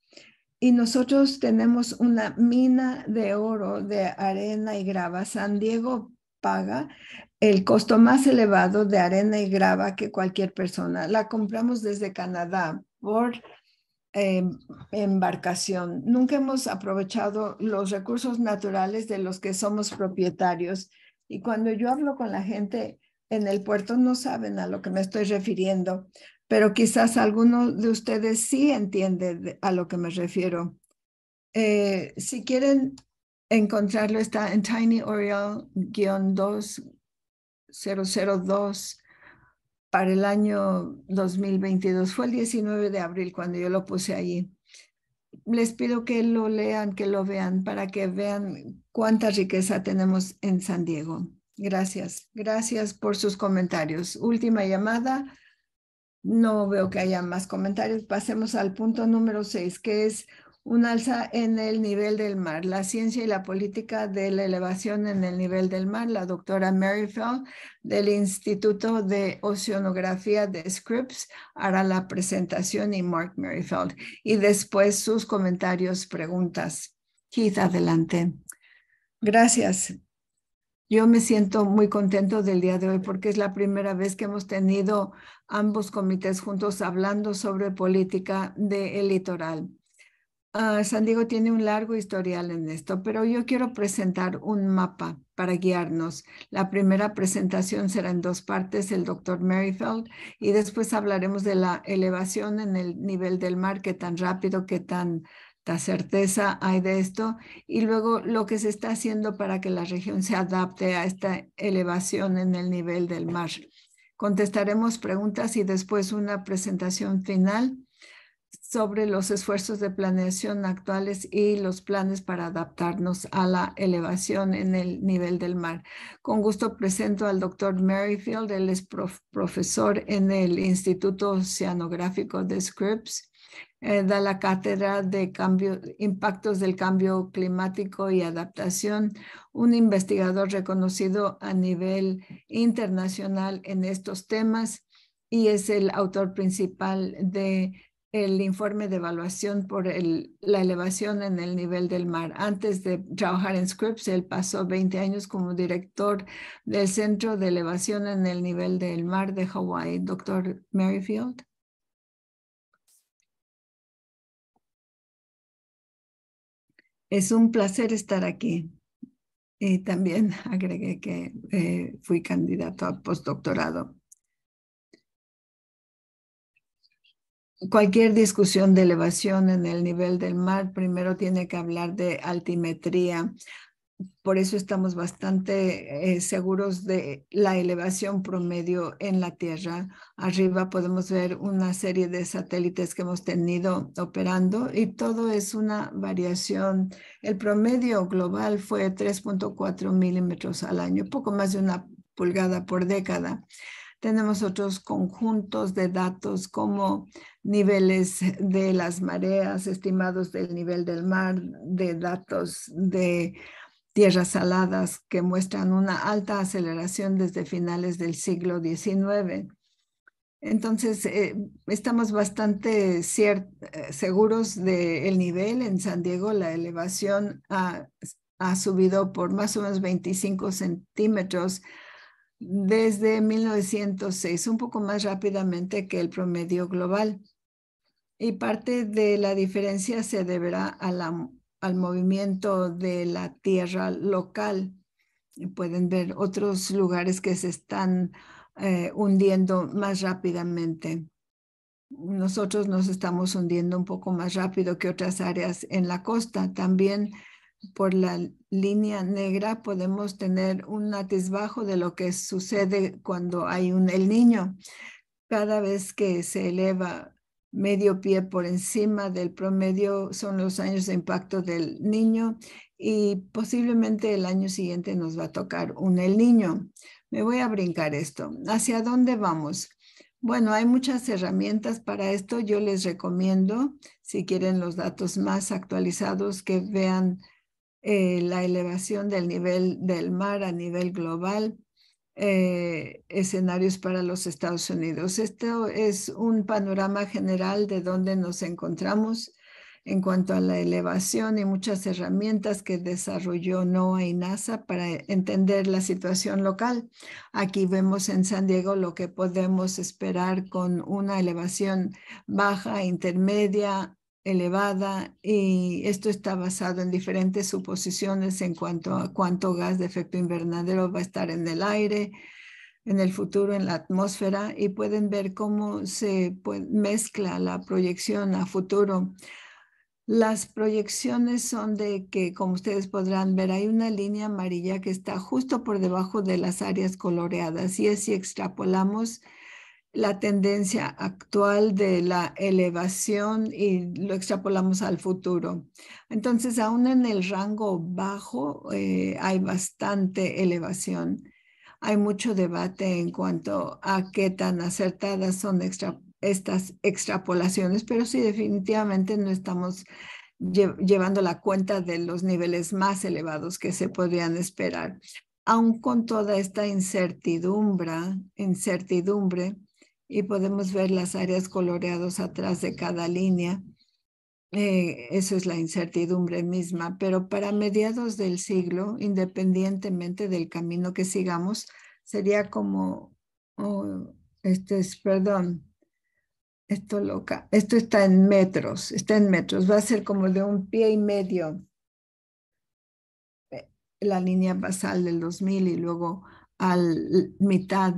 S3: Y nosotros tenemos una mina de oro, de arena y grava. San Diego paga el costo más elevado de arena y grava que cualquier persona. La compramos desde Canadá por em, embarcación. Nunca hemos aprovechado los recursos naturales de los que somos propietarios. Y cuando yo hablo con la gente en el puerto no saben a lo que me estoy refiriendo, pero quizás algunos de ustedes sí entiende a lo que me refiero. Eh, si quieren encontrarlo, está en Tiny oriel 2 002 para el año 2022. Fue el 19 de abril cuando yo lo puse ahí. Les pido que lo lean, que lo vean, para que vean cuánta riqueza tenemos en San Diego. Gracias, gracias por sus comentarios. Última llamada. No veo que haya más comentarios. Pasemos al punto número 6, que es un alza en el nivel del mar, la ciencia y la política de la elevación en el nivel del mar, la doctora Maryfeld del Instituto de Oceanografía de Scripps hará la presentación y Mark Merrifield y después sus comentarios, preguntas. Keith, adelante. Gracias. Yo me siento muy contento del día de hoy porque es la primera vez que hemos tenido ambos comités juntos hablando sobre política del de litoral. Ah, San Diego tiene un largo historial en esto, pero yo quiero presentar un mapa para guiarnos. La primera presentación será en dos partes, el doctor Merrifield, y después hablaremos de la elevación en el nivel del mar, qué tan rápido, qué tan certeza hay de esto y luego lo que se está haciendo para que la región se adapte a esta elevación en el nivel del mar. Contestaremos preguntas y después una presentación final sobre los esfuerzos de planeación actuales y los planes para adaptarnos a la elevación en el nivel del mar. Con gusto presento al doctor Merrifield, él es profesor en el Instituto Oceanográfico de Scripps. Eh, da la cátedra de impactos del cambio climático y adaptación, un investigador reconocido a nivel internacional en estos temas y es el autor principal de el informe de evaluación por la elevación en el nivel del mar. Antes de trabajar en Scripps, él pasó 20 años como director del Centro de Elevación en el Nivel del Mar de Hawái. Doctor Merrifield.
S1: Es un placer estar aquí. Y
S3: también agregué que eh, fui candidato a postdoctorado. cualquier discusión de elevación en el nivel del mar, primero tiene que hablar de altimetría. Por eso estamos bastante eh, seguros de la elevación promedio en la Tierra. Arriba podemos ver una serie de satélites que hemos tenido operando y todo es una variación. El promedio global fue 3.4 milímetros al año, poco más de una pulgada por década. Tenemos otros conjuntos de datos como niveles de las mareas, estimados del nivel del mar, de datos de tierras saladas que muestran una alta aceleración desde finales del siglo XIX. Entonces, eh, estamos bastante eh, seguros del nivel. En San Diego la elevación ha, subido por más o menos 25 centímetros desde 1906, un poco más rápidamente que el promedio global. Y parte de la diferencia se deberá al movimiento de la tierra local. Pueden ver otros lugares que se están eh, hundiendo más rápidamente. Nosotros nos estamos hundiendo un poco más rápido que otras áreas en la costa. También por la línea negra podemos tener un bajo de lo que sucede cuando hay un el niño. Cada vez que se eleva medio pie por encima del promedio son los años de impacto del niño y posiblemente el año siguiente nos va a tocar un el niño. Me voy a brincar esto. ¿Hacia dónde vamos? Bueno, hay muchas herramientas para esto. Yo les recomiendo, si quieren los datos más actualizados, que vean eh, la elevación del nivel del mar a nivel global, eh, escenarios para los Estados Unidos. Esto es un panorama general de dónde nos encontramos en cuanto a la elevación y muchas herramientas que desarrolló NOAA y NASA para entender la situación local. Aquí vemos en San Diego lo que podemos esperar con una elevación baja, intermedia, elevada y esto está basado en diferentes suposiciones en cuanto a cuánto gas de efecto invernadero va a estar en el aire en el futuro en la atmósfera y pueden ver cómo se mezcla la proyección a futuro. Las proyecciones son de que, como ustedes podrán ver, hay una línea amarilla que está justo por debajo de las áreas coloreadas y es si extrapolamos la tendencia actual de la elevación y lo extrapolamos al futuro. Entonces, aún en el rango bajo eh, hay bastante elevación. Hay mucho debate en cuanto a qué tan acertadas son estas extrapolaciones, pero sí definitivamente no estamos llevando la cuenta de los niveles más elevados que se podrían esperar. Aún con toda esta incertidumbre, incertidumbre y podemos ver las áreas coloreadas atrás de cada línea. Eh, eso es la incertidumbre misma, pero para mediados del siglo, independientemente del camino que sigamos, sería como, oh, este es, perdón, esto loca, esto está en metros, está en metros, va a ser como de un pie y medio eh, la línea basal del 2000 y luego al mitad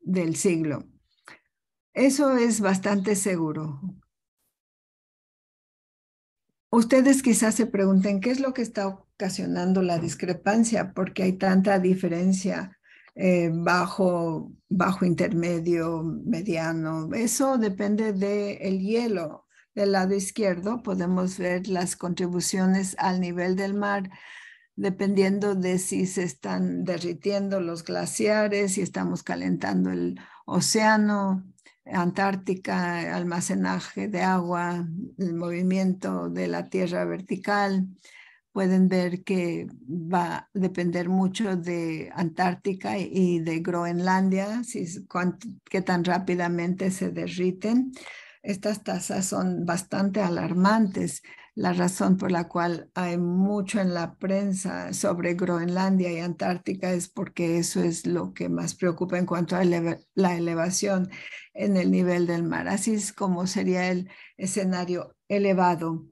S3: del siglo. Eso es bastante seguro. Ustedes quizás se pregunten qué es lo que está ocasionando la discrepancia, porque hay tanta diferencia eh, bajo, bajo intermedio, mediano. Eso depende del hielo. Del lado izquierdo podemos ver las contribuciones al nivel del mar, dependiendo de si se están derritiendo los glaciares, si estamos calentando el océano, Antártica, almacenaje de agua, el movimiento de la tierra vertical. Pueden ver que va a depender mucho de Antártica y de Groenlandia, que tan rápidamente se derriten. Estas tasas son bastante alarmantes la razón por la cual hay mucho en la prensa sobre Groenlandia y Antártica es porque eso es lo que más preocupa en cuanto a la elevación en el nivel del mar. Así es como sería el escenario elevado,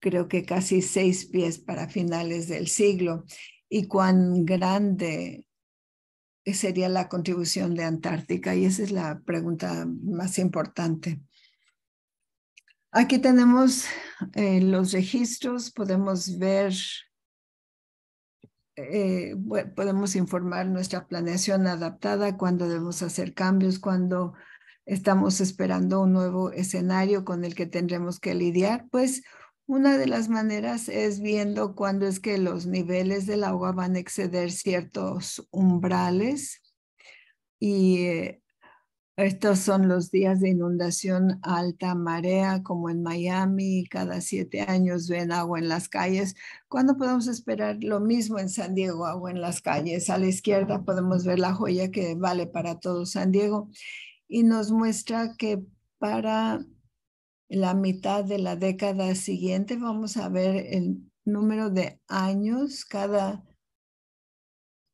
S3: creo que casi seis pies para finales del siglo. Y cuán grande sería la contribución de Antártica? Y esa es la pregunta más importante. Aquí tenemos eh, los registros, podemos ver, eh, podemos informar nuestra planeación adaptada, cuando debemos hacer cambios, cuando estamos esperando un nuevo escenario con el que tendremos que lidiar, pues una de las maneras es viendo cuándo es que los niveles del agua van a exceder ciertos umbrales y eh, estos son los días de inundación alta marea, como en Miami, cada siete años ven agua en las calles. ¿Cuándo podemos esperar lo mismo en San Diego, agua en las calles? A la izquierda podemos ver la joya que vale para todo San Diego y nos muestra que para la mitad de la década siguiente vamos a ver el número de años cada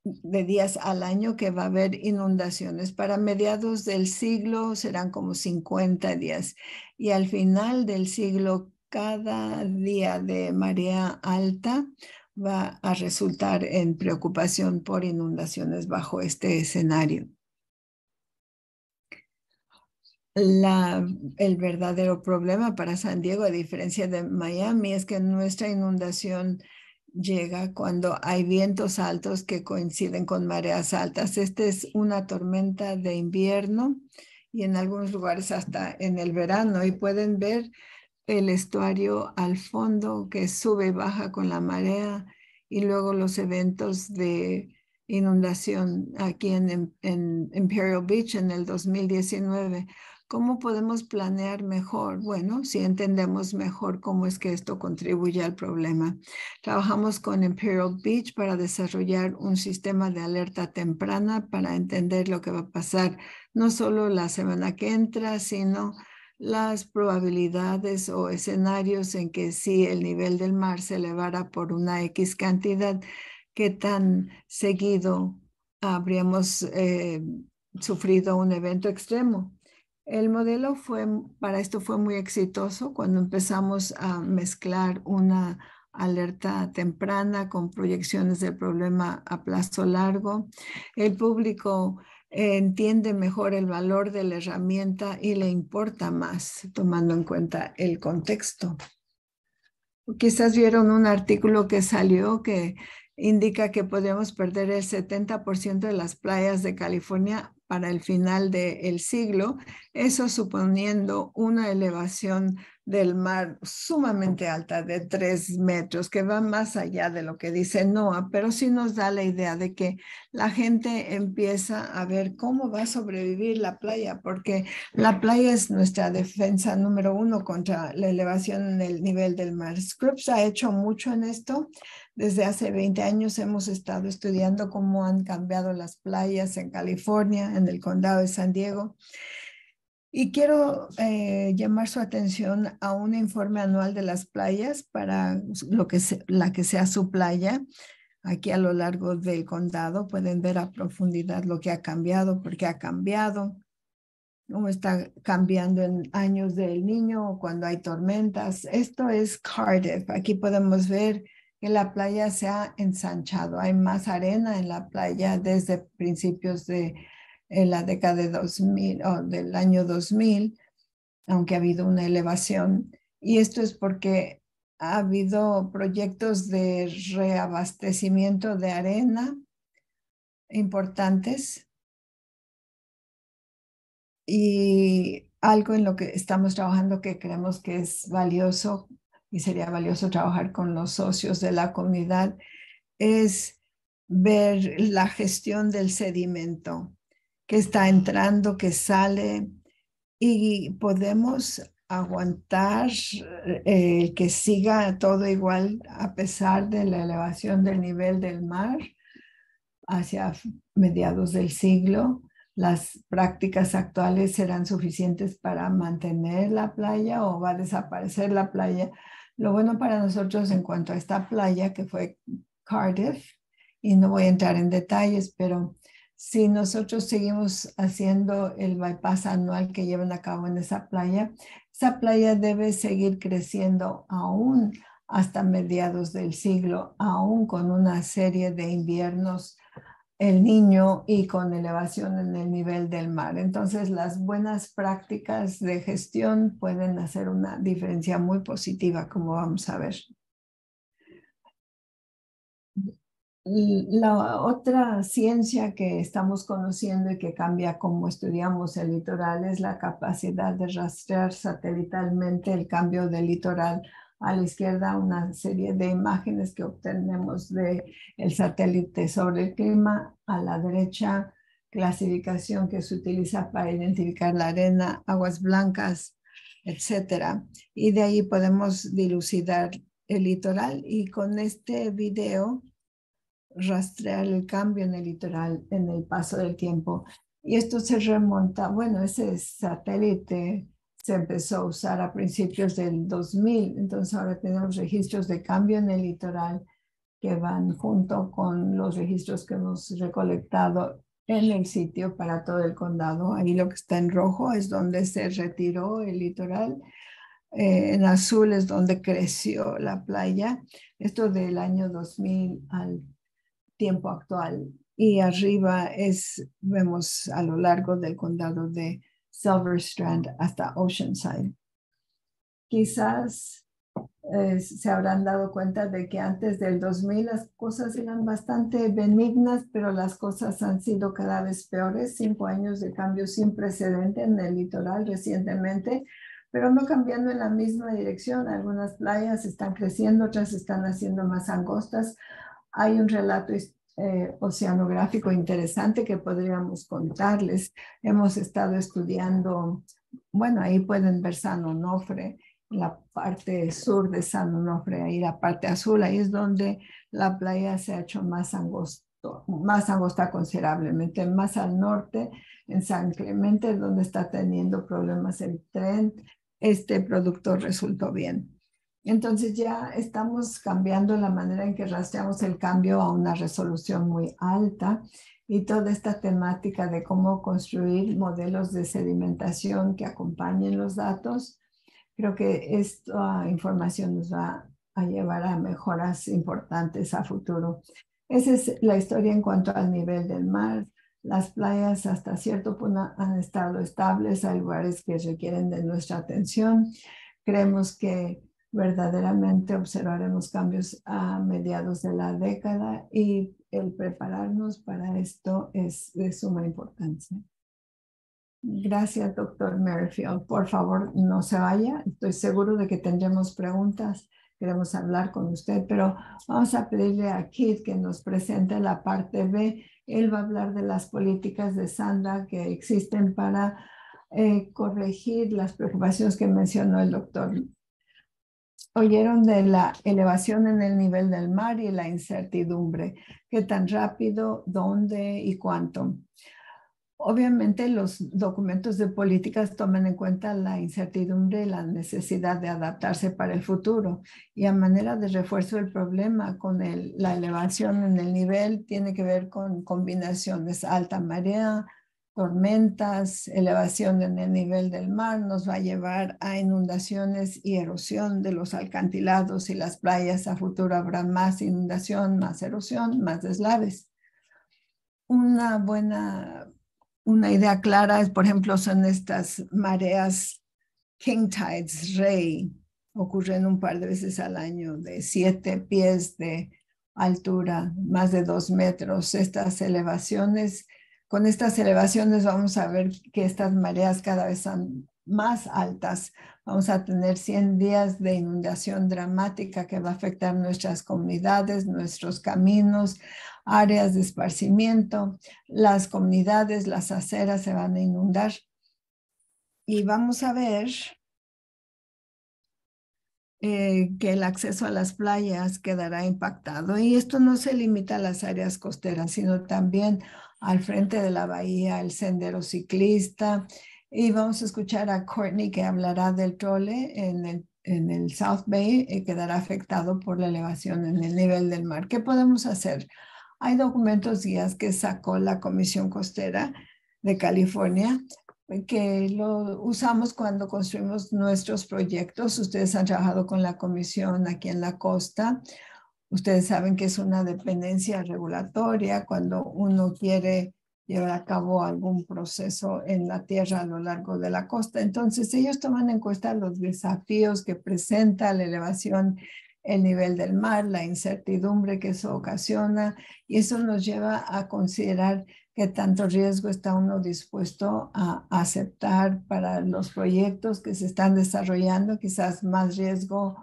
S3: de días al año que va a haber inundaciones. Para mediados del siglo serán como 50 días y al final del siglo cada día de marea alta va a resultar en preocupación por inundaciones bajo este escenario. el verdadero problema para San Diego, a diferencia de Miami, es que nuestra inundación llega cuando hay vientos altos que coinciden con mareas altas. Esta es una tormenta de invierno y en algunos lugares hasta en el verano y pueden ver el estuario al fondo que sube y baja con la marea y luego los eventos de inundación aquí en, en Imperial Beach en el 2019. ¿Cómo podemos planear mejor? Bueno, si entendemos mejor cómo es que esto contribuye al problema. Trabajamos con Imperial Beach para desarrollar un sistema de alerta temprana para entender lo que va a pasar, no solo la semana que entra, sino las probabilidades o escenarios en que si el nivel del mar se elevara por una X cantidad, qué tan seguido habríamos eh, sufrido un evento extremo. El modelo fue, para esto fue muy exitoso cuando empezamos a mezclar una alerta temprana con proyecciones del problema a plazo largo. El público entiende mejor el valor de la herramienta y le importa más tomando en cuenta el contexto. Quizás vieron un artículo que salió que indica que podríamos perder el 70% de las playas de California para el final del siglo, eso suponiendo una elevación del mar sumamente alta de tres metros, que va más allá de lo que dice Noah, pero sí nos da la idea de que la gente empieza a ver cómo va a sobrevivir la playa, porque la playa es nuestra defensa número uno contra la elevación en el nivel del mar. Scripps ha hecho mucho en esto, desde hace 20 años hemos estado estudiando cómo han cambiado las playas en California, en el condado de San Diego. Y quiero eh, llamar su atención a un informe anual de las playas para lo que la que sea su playa. Aquí a lo largo del condado pueden ver a profundidad lo que ha cambiado, por qué ha cambiado, cómo está cambiando en años del niño o cuando hay tormentas. Esto es Cardiff. Aquí podemos ver que la playa se ha ensanchado. Hay más arena en la playa desde principios de la década de 2000 o del año 2000, aunque ha habido una elevación. Y esto es porque ha habido proyectos de reabastecimiento de arena
S1: importantes
S3: y algo en lo que estamos trabajando que creemos que es valioso y sería valioso trabajar con los socios de la comunidad, es ver la gestión del sedimento que está entrando, que sale, y podemos aguantar eh, que siga todo igual a pesar de la elevación del nivel del mar hacia mediados del siglo. Las prácticas actuales serán suficientes para mantener la playa o va a desaparecer la playa lo bueno para nosotros en cuanto a esta playa que fue Cardiff, y no voy a entrar en detalles, pero si nosotros seguimos haciendo el bypass anual que llevan a cabo en esa playa, esa playa debe seguir creciendo aún hasta mediados del siglo, aún con una serie de inviernos el niño y con elevación en el nivel del mar. Entonces, las buenas prácticas de gestión pueden hacer una diferencia muy positiva, como vamos a ver. La otra ciencia que estamos conociendo y que cambia cómo estudiamos el litoral es la capacidad de rastrear satelitalmente el cambio del litoral a la izquierda una serie de imágenes que obtenemos del el satélite sobre el clima, a la derecha clasificación que se utiliza para identificar la arena, aguas blancas, etc. Y de ahí podemos dilucidar el litoral y con este video rastrear el cambio en el litoral en el paso del tiempo. Y esto se remonta, bueno, ese satélite se empezó a usar a principios del 2000, entonces ahora tenemos registros de cambio en el litoral que van junto con los registros que hemos recolectado en el sitio para todo el condado. Ahí lo que está en rojo es donde se retiró el litoral, eh, en azul es donde creció la playa, esto del año 2000 al tiempo actual. Y arriba es, vemos a lo largo del condado de Silver Strand hasta Oceanside. Quizás eh, se habrán dado cuenta de que antes del 2000 las cosas eran bastante benignas, pero las cosas han sido cada vez peores. Cinco años de cambio sin precedente en el litoral recientemente, pero no cambiando en la misma dirección. Algunas playas están creciendo, otras están haciendo más angostas. Hay un relato histórico eh, oceanográfico interesante que podríamos contarles. Hemos estado estudiando, bueno, ahí pueden ver San Onofre, la parte sur de San Onofre, ahí la parte azul, ahí es donde la playa se ha hecho más angosto más angosta considerablemente, más al norte, en San Clemente, donde está teniendo problemas el tren, este producto resultó bien. Entonces ya estamos cambiando la manera en que rastreamos el cambio a una resolución muy alta y toda esta temática de cómo construir modelos de sedimentación que acompañen los datos, creo que esta información nos va a llevar a mejoras importantes a futuro. Esa es la historia en cuanto al nivel del mar. Las playas hasta cierto punto han estado estables, hay lugares que requieren de nuestra atención. Creemos que verdaderamente observaremos cambios a mediados de la década y el prepararnos para esto es de suma importancia. Gracias, doctor Merrifield. Por favor, no se vaya. Estoy seguro de que tendremos preguntas. Queremos hablar con usted, pero vamos a pedirle a Kid que nos presente la parte B. Él va a hablar de las políticas de Sanda que existen para eh, corregir las preocupaciones que mencionó el doctor oyeron de la elevación en el nivel del mar y la incertidumbre, qué tan rápido, dónde y cuánto. Obviamente los documentos de políticas toman en cuenta la incertidumbre y la necesidad de adaptarse para el futuro. Y a manera de refuerzo del problema con la elevación en el nivel tiene que ver con combinaciones alta marea, tormentas, elevación en el nivel del mar nos va a llevar a inundaciones y erosión de los alcantilados y las playas. A futuro habrá más inundación, más erosión, más deslaves. Una buena, una idea clara es, por ejemplo, son estas mareas king tides, rey, ocurren un par de veces al año de siete pies de altura, más de dos metros. Estas elevaciones con estas elevaciones vamos a ver que estas mareas cada vez son más altas. Vamos a tener 100 días de inundación dramática que va a afectar nuestras comunidades, nuestros caminos, áreas de esparcimiento. Las comunidades, las aceras se van a inundar. Y vamos a ver eh, que el acceso a las playas quedará impactado. Y esto no se limita a las áreas costeras, sino también al frente de la bahía, el sendero ciclista. Y vamos a escuchar a Courtney que hablará del trole en el, en el South Bay y eh, quedará afectado por la elevación en el nivel del mar. ¿Qué podemos hacer? Hay documentos guías que sacó la Comisión Costera de California que lo usamos cuando construimos nuestros proyectos. Ustedes han trabajado con la comisión aquí en la costa. Ustedes saben que es una dependencia regulatoria cuando uno quiere llevar a cabo algún proceso en la tierra a lo largo de la costa. Entonces, ellos toman en cuenta los desafíos que presenta la elevación, el nivel del mar, la incertidumbre que eso ocasiona, y eso nos lleva a considerar qué tanto riesgo está uno dispuesto a aceptar para los proyectos que se están desarrollando, quizás más riesgo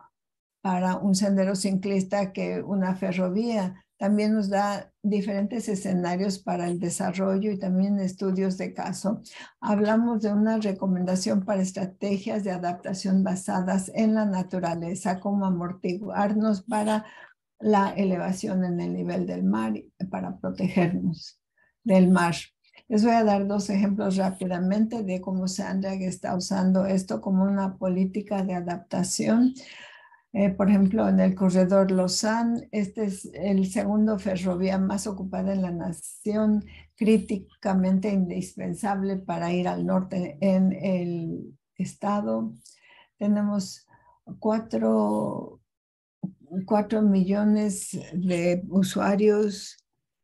S3: para un sendero ciclista que una ferrovía. También nos da diferentes escenarios para el desarrollo y también estudios de caso. Hablamos de una recomendación para estrategias de adaptación basadas en la naturaleza, como amortiguarnos para la elevación en el nivel del mar y para protegernos del mar. Les voy a dar dos ejemplos rápidamente de cómo Sandra está usando esto como una política de adaptación eh, por ejemplo, en el corredor Lozán, este es el segundo ferrovía más ocupada en la nación, críticamente indispensable para ir al norte en el estado. Tenemos cuatro, millones de usuarios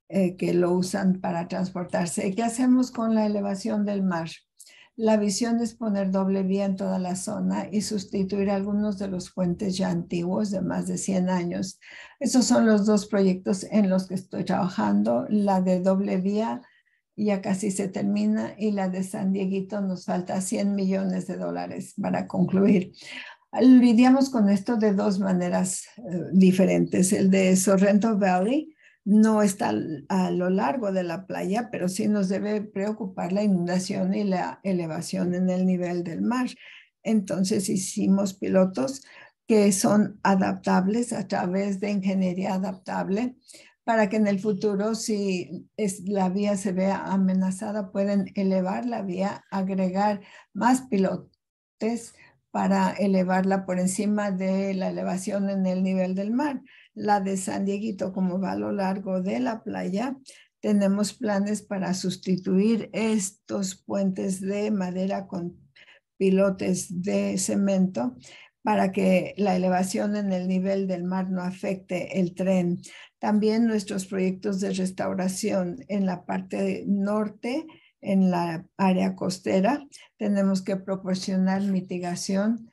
S3: eh, que lo usan para transportarse. qué hacemos con la elevación del mar? La visión es poner doble vía en toda la zona y sustituir algunos de los puentes ya antiguos de más de 100 años. Esos son los dos proyectos en los que estoy trabajando. La de doble vía ya casi se termina y la de San Dieguito nos falta 100 millones de dólares para concluir. Lidiamos con esto de dos maneras eh, diferentes. El de Sorrento Valley, no está a lo largo de la playa, pero sí nos debe preocupar la inundación y la elevación en el nivel del mar. Entonces hicimos pilotos que son adaptables a través de ingeniería adaptable para que en el futuro, si la vía se vea amenazada, pueden elevar la vía, agregar más pilotes para elevarla por encima de la elevación en el nivel del mar la de San Dieguito, como va a lo largo de la playa, tenemos planes para sustituir estos puentes de madera con pilotes de cemento para que la elevación en el nivel del mar no afecte el tren. También nuestros proyectos de restauración en la parte norte, en la área costera, tenemos que proporcionar mitigación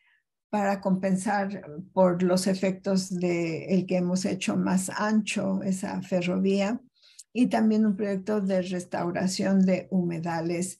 S3: para compensar por los efectos de el que hemos hecho más ancho esa ferrovía y también un proyecto de restauración de humedales.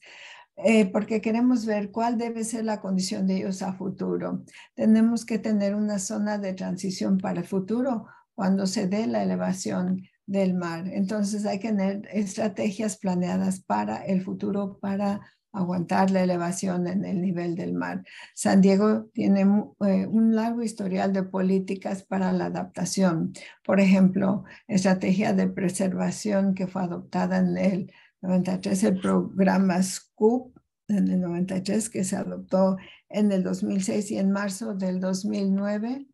S3: Eh, porque queremos ver cuál debe ser la condición de ellos a futuro. Tenemos que tener una zona de transición para el futuro cuando se dé la elevación del mar. Entonces hay que tener estrategias planeadas para el futuro, para aguantar la elevación en el nivel del mar. San Diego tiene eh, un largo historial de políticas para la adaptación. Por ejemplo, estrategia de preservación que fue adoptada en el 93, el programa SCOOP en el 93 que se adoptó en el 2006 y en marzo del 2009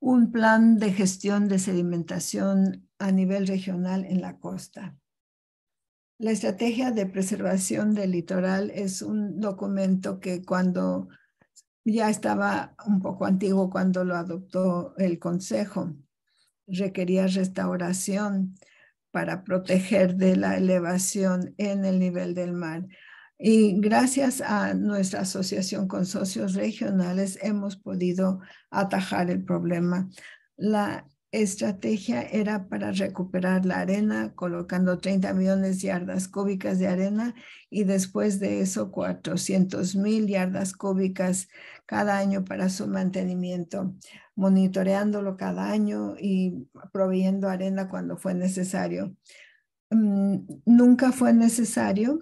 S3: un plan de gestión de sedimentación a nivel regional en la costa. La estrategia de preservación del litoral es un documento que cuando ya estaba un poco antiguo cuando lo adoptó el Consejo, requería restauración para proteger de la elevación en el nivel del mar. Y gracias a nuestra asociación con socios regionales hemos podido atajar el problema. La estrategia era para recuperar la arena, colocando 30 millones de yardas cúbicas de arena y después de eso 400 mil yardas cúbicas cada año para su mantenimiento, monitoreándolo cada año y proveyendo arena cuando fue necesario. Mm, nunca fue necesario.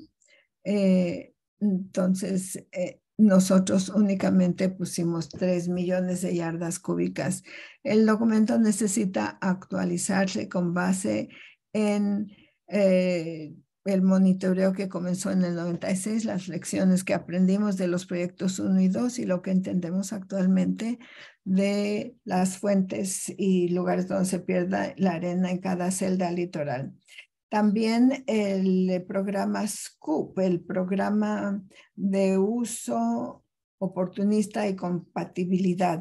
S3: Eh, entonces, eh, nosotros únicamente pusimos 3 millones de yardas cúbicas. El documento necesita actualizarse con base en eh, el monitoreo que comenzó en el 96, las lecciones que aprendimos de los proyectos 1 y 2 y lo que entendemos actualmente de las fuentes y lugares donde se pierda la arena en cada celda litoral. También el programa SCOOP, el programa de uso oportunista y compatibilidad.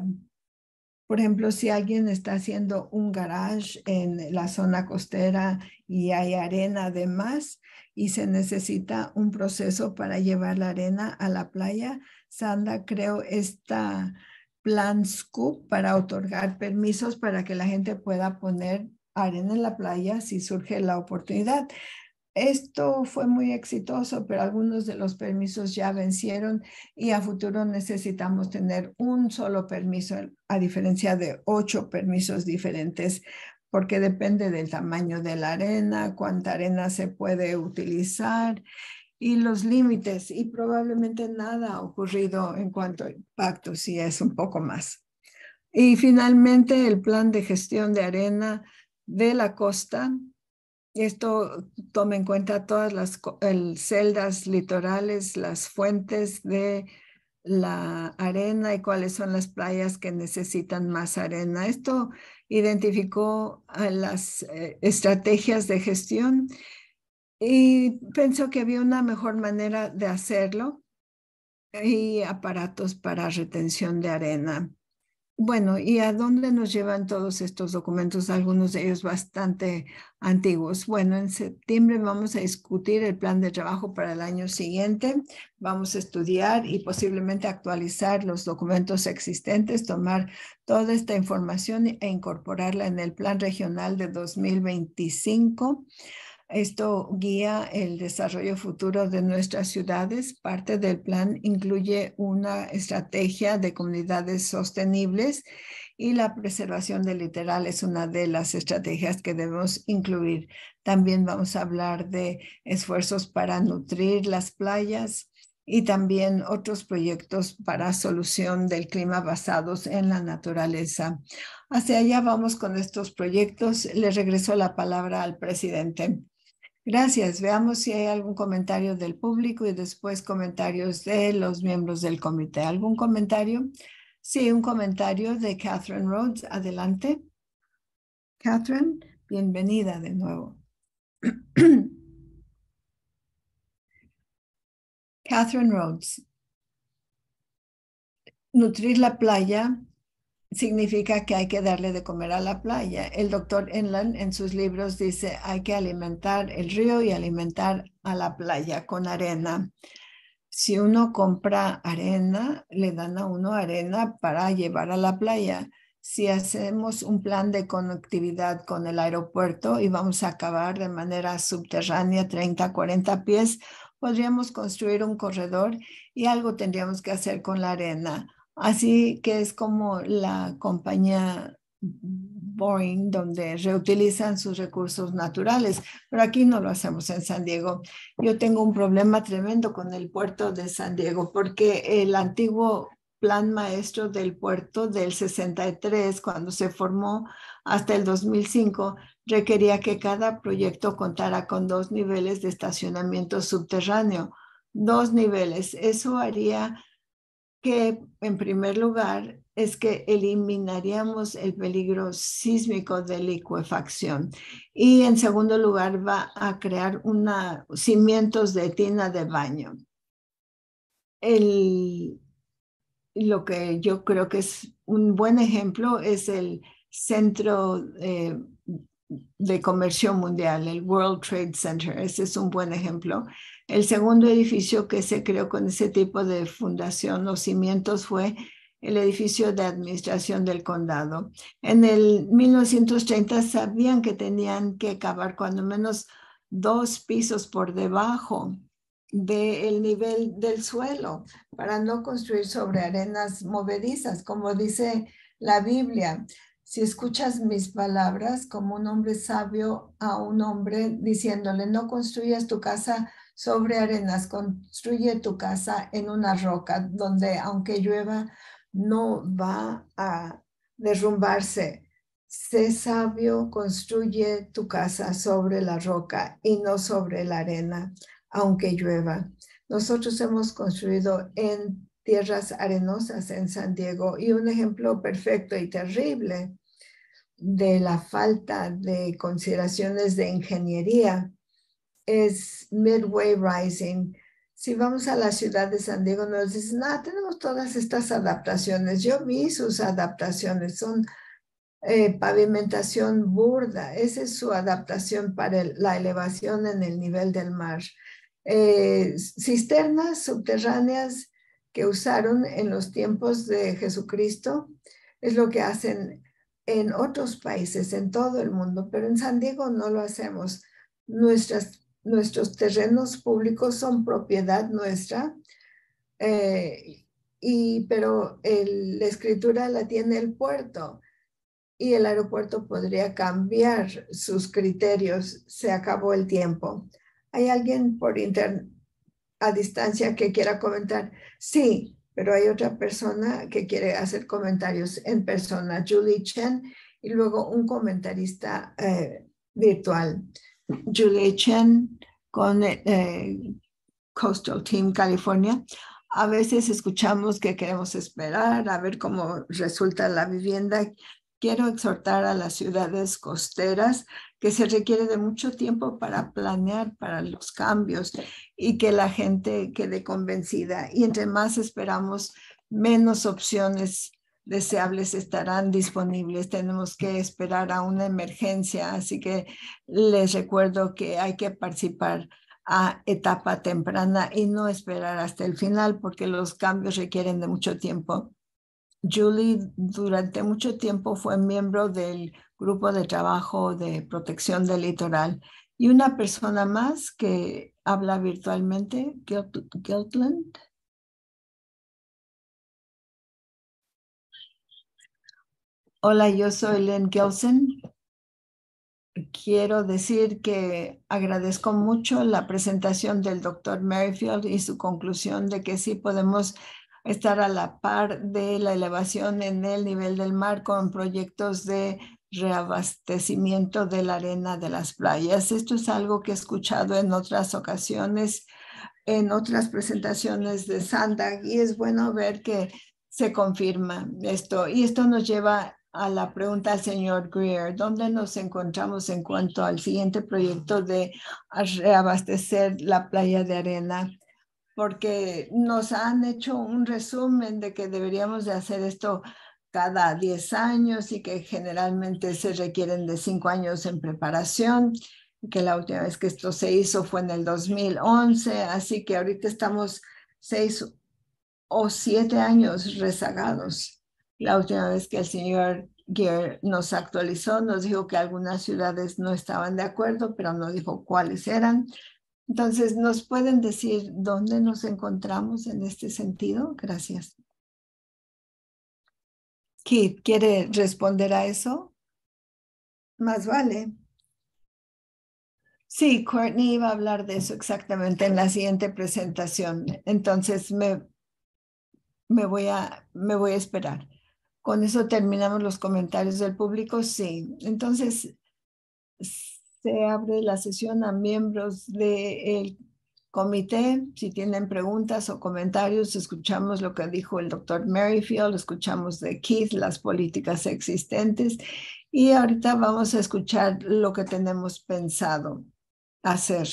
S3: Por ejemplo, si alguien está haciendo un garage en la zona costera y hay arena además y se necesita un proceso para llevar la arena a la playa, Sanda creo esta plan SCOOP para otorgar permisos para que la gente pueda poner arena en la playa si surge la oportunidad. Esto fue muy exitoso, pero algunos de los permisos ya vencieron y a futuro necesitamos tener un solo permiso, a diferencia de ocho permisos diferentes, porque depende del tamaño de la arena, cuánta arena se puede utilizar y los límites. Y probablemente nada ha ocurrido en cuanto a impacto, si es un poco más. Y finalmente, el plan de gestión de arena de la costa. Esto toma en cuenta todas las celdas litorales, las fuentes de la arena y cuáles son las playas que necesitan más arena. Esto identificó las eh, estrategias de gestión y pensó que había una mejor manera de hacerlo y aparatos para retención de arena. Bueno, ¿y a dónde nos llevan todos estos documentos, algunos de ellos bastante antiguos? Bueno, en septiembre vamos a discutir el plan de trabajo para el año siguiente, vamos a estudiar y posiblemente actualizar los documentos existentes, tomar toda esta información e incorporarla en el plan regional de 2025. Esto guía el desarrollo futuro de nuestras ciudades. Parte del plan incluye una estrategia de comunidades sostenibles y la preservación del literal es una de las estrategias que debemos incluir. También vamos a hablar de esfuerzos para nutrir las playas y también otros proyectos para solución del clima basados en la naturaleza. Hacia allá vamos con estos proyectos. Le regreso la palabra al presidente. Gracias. Veamos si hay algún comentario del público y después comentarios de los miembros del comité. ¿Algún comentario? Sí, un comentario de Catherine Rhodes. Adelante. Catherine, bienvenida de nuevo. Catherine Rhodes. Nutrir la playa significa que hay que darle de comer a la playa. El doctor Enland en sus libros dice hay que alimentar el río y alimentar a la playa con arena. Si uno compra arena, le dan a uno arena para llevar a la playa. Si hacemos un plan de conectividad con el aeropuerto y vamos a acabar de manera subterránea 30, 40 pies, podríamos construir un corredor y algo tendríamos que hacer con la arena Así que es como la compañía Boeing, donde reutilizan sus recursos naturales, pero aquí no lo hacemos en San Diego. Yo tengo un problema tremendo con el puerto de San Diego porque el antiguo plan maestro del puerto del 63, cuando se formó hasta el 2005, requería que cada proyecto contara con dos niveles de estacionamiento subterráneo. Dos niveles. Eso haría que en primer lugar es que eliminaríamos el peligro sísmico de licuefacción y en segundo lugar va a crear una, cimientos de tina de baño. lo que yo creo que es un buen ejemplo es el centro eh, de comercio mundial, el World Trade Center. Ese es un buen ejemplo el segundo edificio que se creó con ese tipo de fundación, los cimientos, fue el edificio de administración del condado. En el 1930 sabían que tenían que cavar cuando menos dos pisos por debajo del nivel del suelo para no construir sobre arenas movedizas, como dice la Biblia. Si escuchas mis palabras como un hombre sabio a un hombre diciéndole, no construyas tu casa sobre arenas, construye tu casa en una roca donde aunque llueva no va a derrumbarse. Sé sabio, construye tu casa sobre la roca y no sobre la arena, aunque llueva. Nosotros hemos construido en tierras arenosas en San Diego y un ejemplo perfecto y terrible de la falta de consideraciones de ingeniería es Midway Rising. Si vamos a la ciudad de San Diego, nos dicen, ah, tenemos todas estas adaptaciones. Yo vi sus adaptaciones, son eh, pavimentación burda. Esa es su adaptación para la elevación en el nivel del mar. Eh, cisternas subterráneas que usaron en los tiempos de Jesucristo es lo que hacen en otros países, en todo el mundo, pero en San Diego no lo hacemos. Nuestras nuestros terrenos públicos son propiedad nuestra, eh, y, pero la escritura la tiene el puerto y el aeropuerto podría cambiar sus criterios. Se acabó el tiempo. ¿Hay alguien por internet a distancia que quiera comentar? Sí, pero hay otra persona que quiere hacer comentarios en persona, Julie Chen, y luego un comentarista eh, virtual. Julie Chen con eh, eh, Coastal Team California. A veces escuchamos que queremos esperar a ver cómo resulta la vivienda. Quiero exhortar a las ciudades costeras que se requiere de mucho tiempo para planear para los cambios y que la gente quede convencida. Y entre más esperamos, menos opciones deseables estarán disponibles. Tenemos que esperar a una emergencia, así que les recuerdo que hay que participar a etapa temprana y no esperar hasta el final porque los cambios requieren de mucho tiempo. Julie durante mucho tiempo fue miembro del grupo de trabajo de protección del litoral y una persona más que habla virtualmente, Geltland, Hola, yo soy Len Gelsen. Quiero decir que agradezco mucho la presentación del doctor Merrifield y su conclusión de que sí podemos estar a la par de la elevación en el nivel del mar con proyectos de reabastecimiento de la arena de las playas. Esto es algo que he escuchado en otras ocasiones, en otras presentaciones de Sandag y es bueno ver que se confirma esto. Y esto nos lleva a la pregunta del señor Greer, ¿dónde nos encontramos en cuanto al siguiente proyecto de reabastecer la playa de arena? Porque nos han hecho un resumen de que deberíamos de hacer esto cada 10 años y que generalmente se requieren de 5 años en preparación, que la última vez que esto se hizo fue en el 2011, así que ahorita estamos 6 o 7 años rezagados. La última vez que el señor Gere nos actualizó, nos dijo que algunas ciudades no estaban de acuerdo, pero no dijo cuáles eran. Entonces, ¿nos pueden decir dónde nos encontramos en este sentido? Gracias. Kit, ¿quiere responder a eso? Más vale. Sí, Courtney iba a hablar de eso exactamente en la siguiente presentación. Entonces, me, me, voy, a, me voy a esperar. Con eso terminamos los comentarios del público. Sí, entonces se abre la sesión a miembros del comité. Si tienen preguntas o comentarios, escuchamos lo que dijo el doctor Merrifield, escuchamos de Keith, las políticas existentes y ahorita vamos a escuchar lo que tenemos pensado hacer.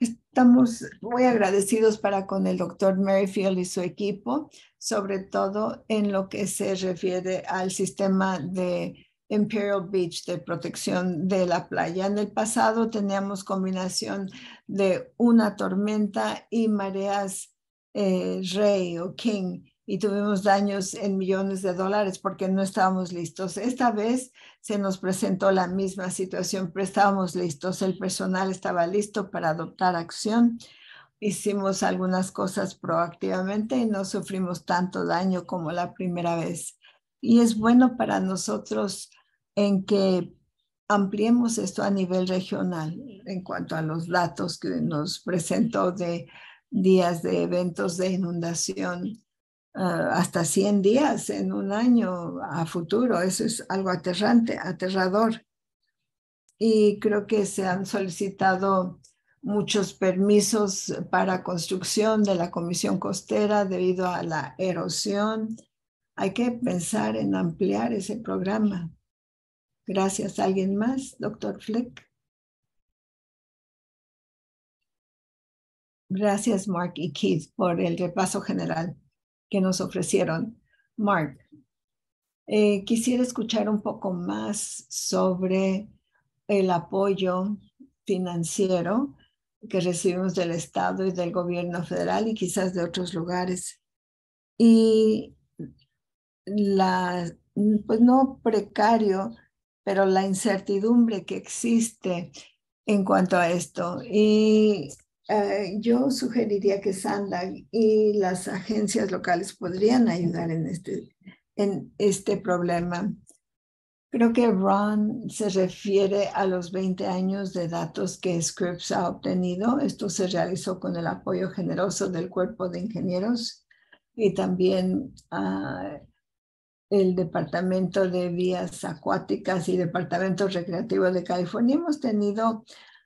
S3: Estamos muy agradecidos para con el doctor Maryfield y su equipo, sobre todo en lo que se refiere al sistema de Imperial Beach de protección de la playa. En el pasado teníamos combinación de una tormenta y mareas eh, rey o king y tuvimos daños en millones de dólares porque no estábamos listos. Esta vez se nos presentó la misma situación, pero estábamos listos. El personal estaba listo para adoptar acción. Hicimos algunas cosas proactivamente y no sufrimos tanto daño como la primera vez. Y es bueno para nosotros en que ampliemos esto a nivel regional en cuanto a los datos que nos presentó de días de eventos de inundación Ah, hasta 100 días en un año a futuro. Eso es algo aterrante, aterrador. Y creo que se han solicitado muchos permisos para construcción de la Comisión Costera debido a la erosión. Hay que pensar en ampliar ese programa. Gracias. ¿Alguien más, doctor Fleck?
S1: Gracias, Mark y Keith, por el
S3: repaso general que nos ofrecieron. Mark, eh, quisiera escuchar un poco más sobre el apoyo financiero que recibimos del Estado y del gobierno federal y quizás de otros lugares. Y la, pues no precario, pero la incertidumbre que existe en cuanto a esto. Y eh, yo sugeriría que Sandag y las agencias locales podrían ayudar en este, en este problema. Creo que Ron se refiere a los 20 años de datos que Scripps ha obtenido. Esto se realizó con el apoyo generoso del cuerpo de ingenieros y también ah, el Departamento de Vías Acuáticas y Departamento Recreativo de California. Hemos tenido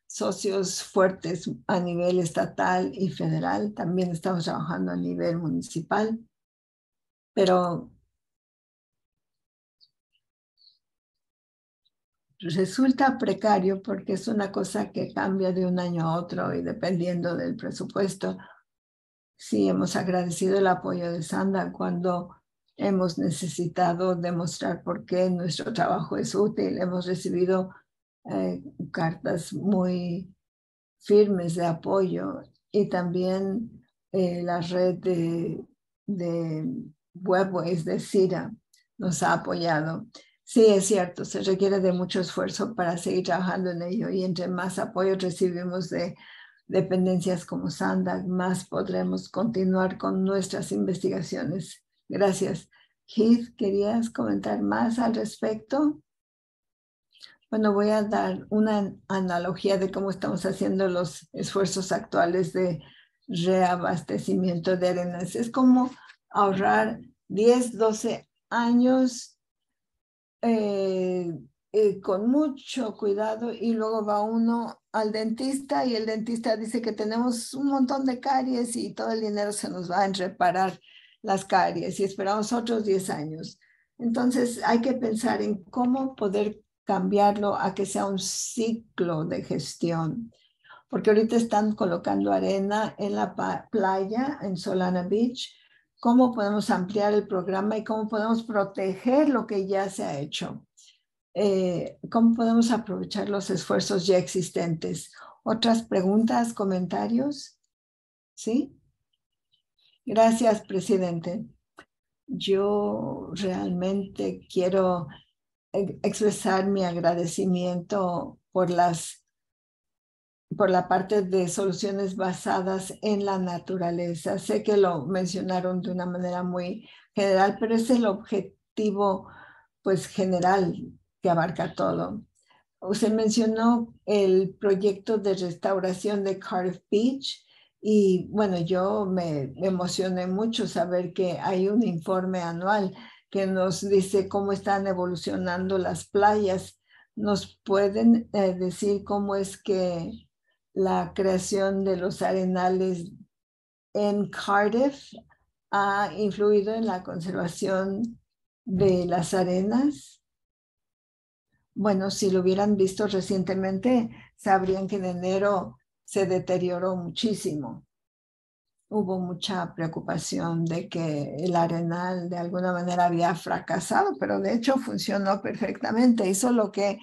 S3: socios fuertes a nivel estatal y federal. También estamos trabajando a nivel municipal. Pero resulta precario porque es una cosa que cambia de un año a otro y dependiendo del presupuesto. Sí, hemos agradecido el apoyo de Sanda cuando hemos necesitado demostrar por qué nuestro trabajo es útil. Hemos recibido eh, cartas muy firmes de apoyo y también eh, la red de, de webways de CIRA nos ha apoyado. Sí, es cierto, se requiere de mucho esfuerzo para seguir trabajando en ello y entre más apoyo recibimos de dependencias como Sandag, más podremos continuar con nuestras investigaciones. Gracias. Heath, ¿querías comentar más al respecto? Bueno, voy a dar una analogía de cómo estamos haciendo los esfuerzos actuales de reabastecimiento de arenas. Es como ahorrar 10, 12 años eh, eh, con mucho cuidado y luego va uno al dentista y el dentista dice que tenemos un montón de caries y todo el dinero se nos va en reparar las caries y esperamos otros 10 años. Entonces hay que pensar en cómo poder cambiarlo a que sea un ciclo de gestión. Porque ahorita están colocando arena en la playa, en Solana Beach. ¿Cómo podemos ampliar el programa y cómo podemos proteger lo que ya se ha hecho? Eh, ¿Cómo podemos aprovechar los esfuerzos ya existentes? ¿Otras preguntas, comentarios? ¿Sí? Gracias, presidente. Yo realmente quiero expresar mi agradecimiento por las por la parte de soluciones basadas en la naturaleza. Sé que lo mencionaron de una manera muy general, pero es el objetivo pues general que abarca todo. Usted mencionó el proyecto de restauración de Cardiff Beach y bueno, yo me emocioné mucho saber que hay un informe anual que nos dice cómo están evolucionando las playas. ¿Nos pueden eh, decir cómo es que la creación de los arenales en Cardiff ha influido en la conservación de las arenas? Bueno, si lo hubieran visto recientemente, sabrían que en enero se deterioró muchísimo hubo mucha preocupación de que el Arenal de alguna manera había fracasado, pero de hecho funcionó perfectamente. Hizo lo que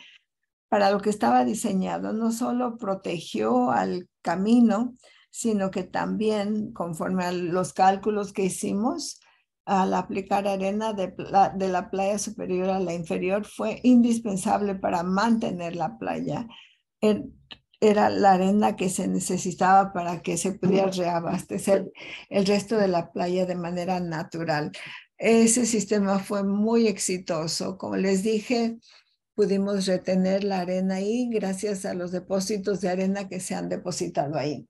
S3: para lo que estaba diseñado, no solo protegió al camino, sino que también, conforme a los cálculos que hicimos, al aplicar arena de, la playa superior a la inferior, fue indispensable para mantener la playa era la arena que se necesitaba para que se pudiera reabastecer el resto de la playa de manera natural. Ese sistema fue muy exitoso. Como les dije, pudimos retener la arena ahí gracias a los depósitos de arena que se han depositado ahí.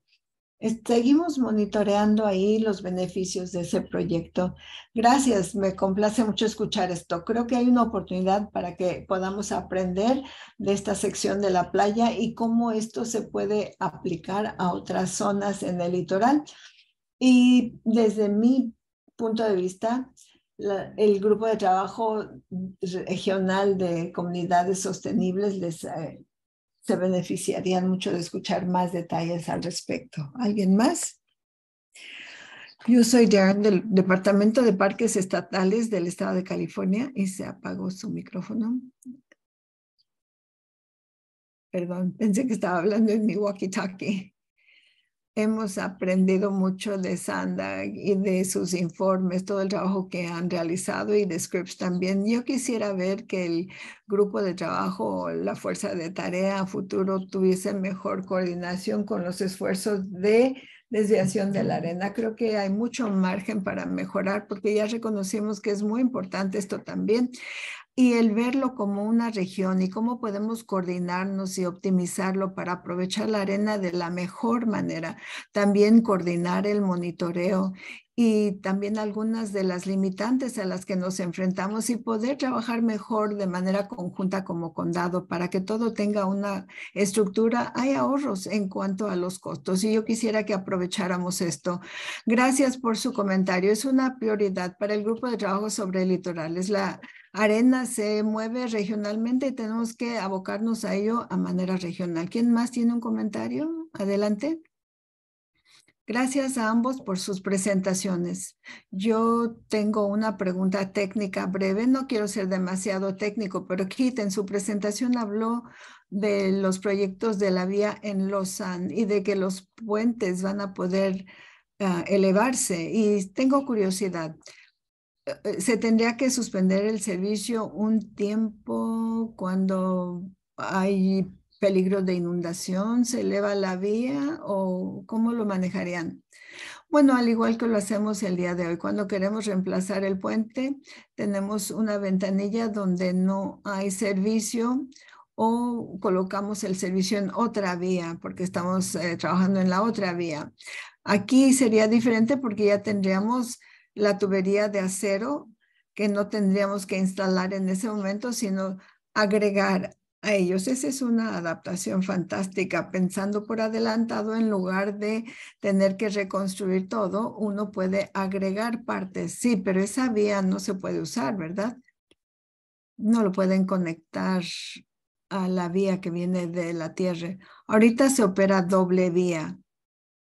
S3: Seguimos monitoreando ahí los beneficios de ese proyecto. Gracias, me complace mucho escuchar esto. Creo que hay una oportunidad para que podamos aprender de esta sección de la playa y cómo esto se puede aplicar a otras zonas en el litoral. Y desde mi punto de vista, el grupo de trabajo regional de comunidades sostenibles les eh, se beneficiarían mucho de escuchar más detalles al respecto. ¿Alguien más? Yo soy Darren del Departamento de Parques Estatales del Estado de California y se apagó su micrófono. Perdón, pensé que estaba hablando en mi walkie-talkie hemos aprendido mucho de Sanda y de sus informes, todo el trabajo que han realizado y de Scripps también. Yo quisiera ver que el grupo de trabajo, la fuerza de tarea futuro tuviese mejor coordinación con los esfuerzos de desviación de la arena. Creo que hay mucho margen para mejorar porque ya reconocimos que es muy importante esto también y el verlo como una región y cómo podemos coordinarnos y optimizarlo para aprovechar la arena de la mejor manera. También coordinar el monitoreo y también algunas de las limitantes a las que nos enfrentamos y poder trabajar mejor de manera conjunta como condado para que todo tenga una estructura. Hay ahorros en cuanto a los costos y yo quisiera que aprovecháramos esto. Gracias por su comentario. Es una prioridad para el grupo de trabajo sobre litorales. La Arena se mueve regionalmente y tenemos que abocarnos a ello a manera regional. ¿Quién más tiene un comentario? Adelante. Gracias a ambos por sus presentaciones. Yo tengo una pregunta técnica breve, no quiero ser demasiado técnico, pero Kit en su presentación habló de los proyectos de la vía en Lausanne y de que los puentes van a poder ah, elevarse. Y tengo curiosidad, eh, se tendría que suspender el servicio un tiempo cuando hay peligro de inundación, se eleva la vía o cómo lo manejarían? Bueno, al igual que lo hacemos el día de hoy, cuando queremos reemplazar el puente, tenemos una ventanilla donde no hay servicio o colocamos el servicio en otra vía porque estamos eh, trabajando en la otra vía. Aquí sería diferente porque ya tendríamos la tubería de acero que no tendríamos que instalar en ese momento, sino agregar a ellos. Esa es una adaptación fantástica. Pensando por adelantado, en lugar de tener que reconstruir todo, uno puede agregar partes. Sí, pero esa vía no se puede usar, ¿verdad? No lo pueden conectar a la vía que viene de la tierra. Ahorita se opera doble vía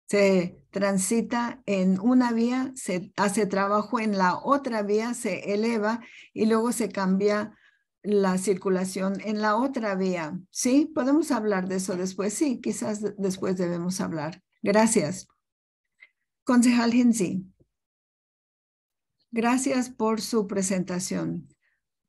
S3: se transita en una vía, se hace trabajo en la otra vía, se eleva y luego se cambia la circulación en la otra vía. ¿Sí? ¿Podemos hablar de eso después? Sí, quizás después debemos hablar. Gracias. Concejal Hinzi, gracias por su presentación.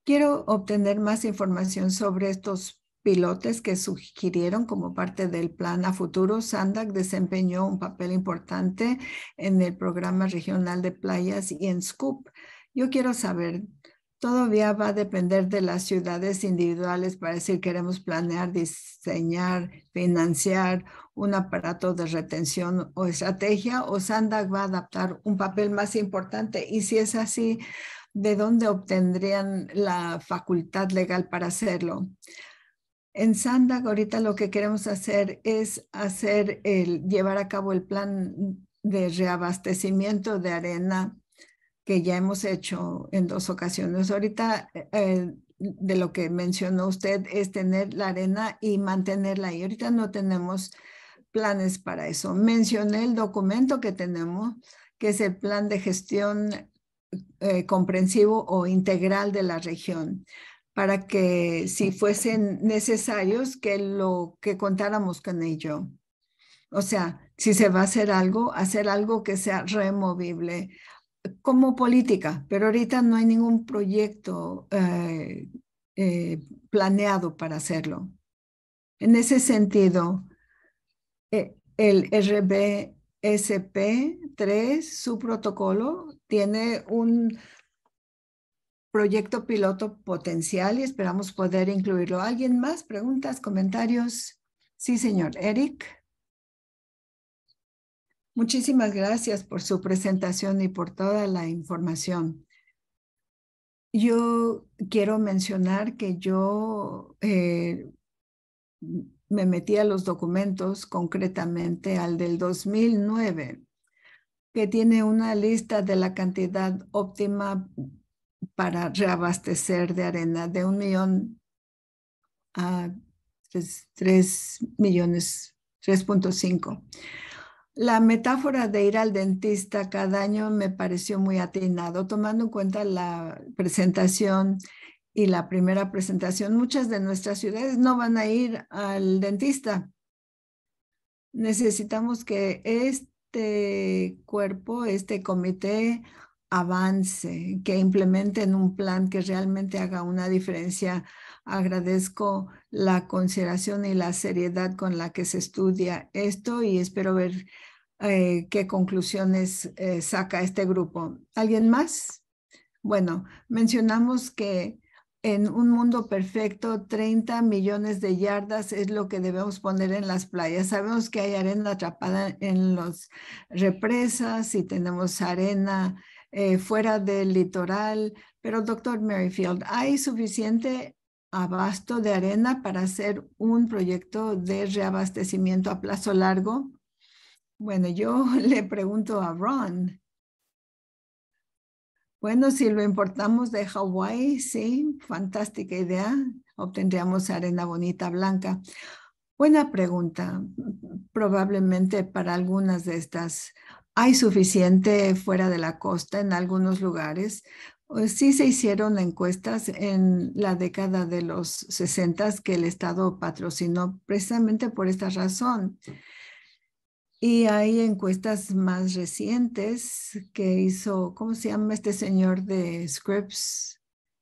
S3: Quiero obtener más información sobre estos pilotes que sugirieron como parte del plan a futuro, SANDAC desempeñó un papel importante en el programa regional de playas y en SCOOP. Yo quiero saber, todavía va a depender de las ciudades individuales para decir queremos planear, diseñar, financiar un aparato de retención o estrategia, o Sandak va a adaptar un papel más importante. Y si es así, ¿de dónde obtendrían la facultad legal para hacerlo? En Sandag ahorita lo que queremos hacer es hacer el, llevar a cabo el plan de reabastecimiento de arena que ya hemos hecho en dos ocasiones. Ahorita eh, eh, de lo que mencionó usted es tener la arena y mantenerla y ahorita no tenemos planes para eso. Mencioné el documento que tenemos, que es el plan de gestión eh, comprensivo o integral de la región para que si fuesen necesarios que lo que contáramos con ello. O sea, si se va a hacer algo, hacer algo que sea removible como política, pero ahorita no hay ningún proyecto eh, eh, planeado para hacerlo. En ese sentido, eh, el RBSP3, su protocolo, tiene un proyecto piloto potencial y esperamos poder incluirlo. ¿Alguien más? ¿Preguntas, comentarios? Sí, señor. Eric. Muchísimas gracias por su presentación y por toda la información. Yo quiero mencionar que yo eh, me metí a los documentos, concretamente al del 2009, que tiene una lista de la cantidad óptima para reabastecer de arena de un millón a tres tres millones, 3.5. La metáfora de ir al dentista cada año me pareció muy atinado, tomando en cuenta la presentación y la primera presentación. Muchas de nuestras ciudades no van a ir al dentista. Necesitamos que este cuerpo, este comité, avance, que implementen un plan que realmente haga una diferencia. Agradezco la consideración y la seriedad con la que se estudia esto y espero ver eh, qué conclusiones eh, saca este grupo. ¿Alguien más? Bueno, mencionamos que en un mundo perfecto, 30 millones de yardas es lo que debemos poner en las playas. Sabemos que hay arena atrapada en las represas y tenemos arena eh, fuera del litoral. Pero, doctor Merrifield, ¿hay suficiente abasto de arena para hacer un proyecto de reabastecimiento a plazo largo? Bueno, yo le pregunto a Ron. Bueno, si lo importamos de Hawái, sí, fantástica idea. Obtendríamos arena bonita blanca. Buena pregunta, probablemente para algunas de estas hay suficiente fuera de la costa en algunos lugares. Eh, sí se hicieron encuestas en la década de los 60 que el Estado patrocinó precisamente por esta razón. Y hay encuestas más recientes que hizo, ¿cómo se llama este señor de Scripps?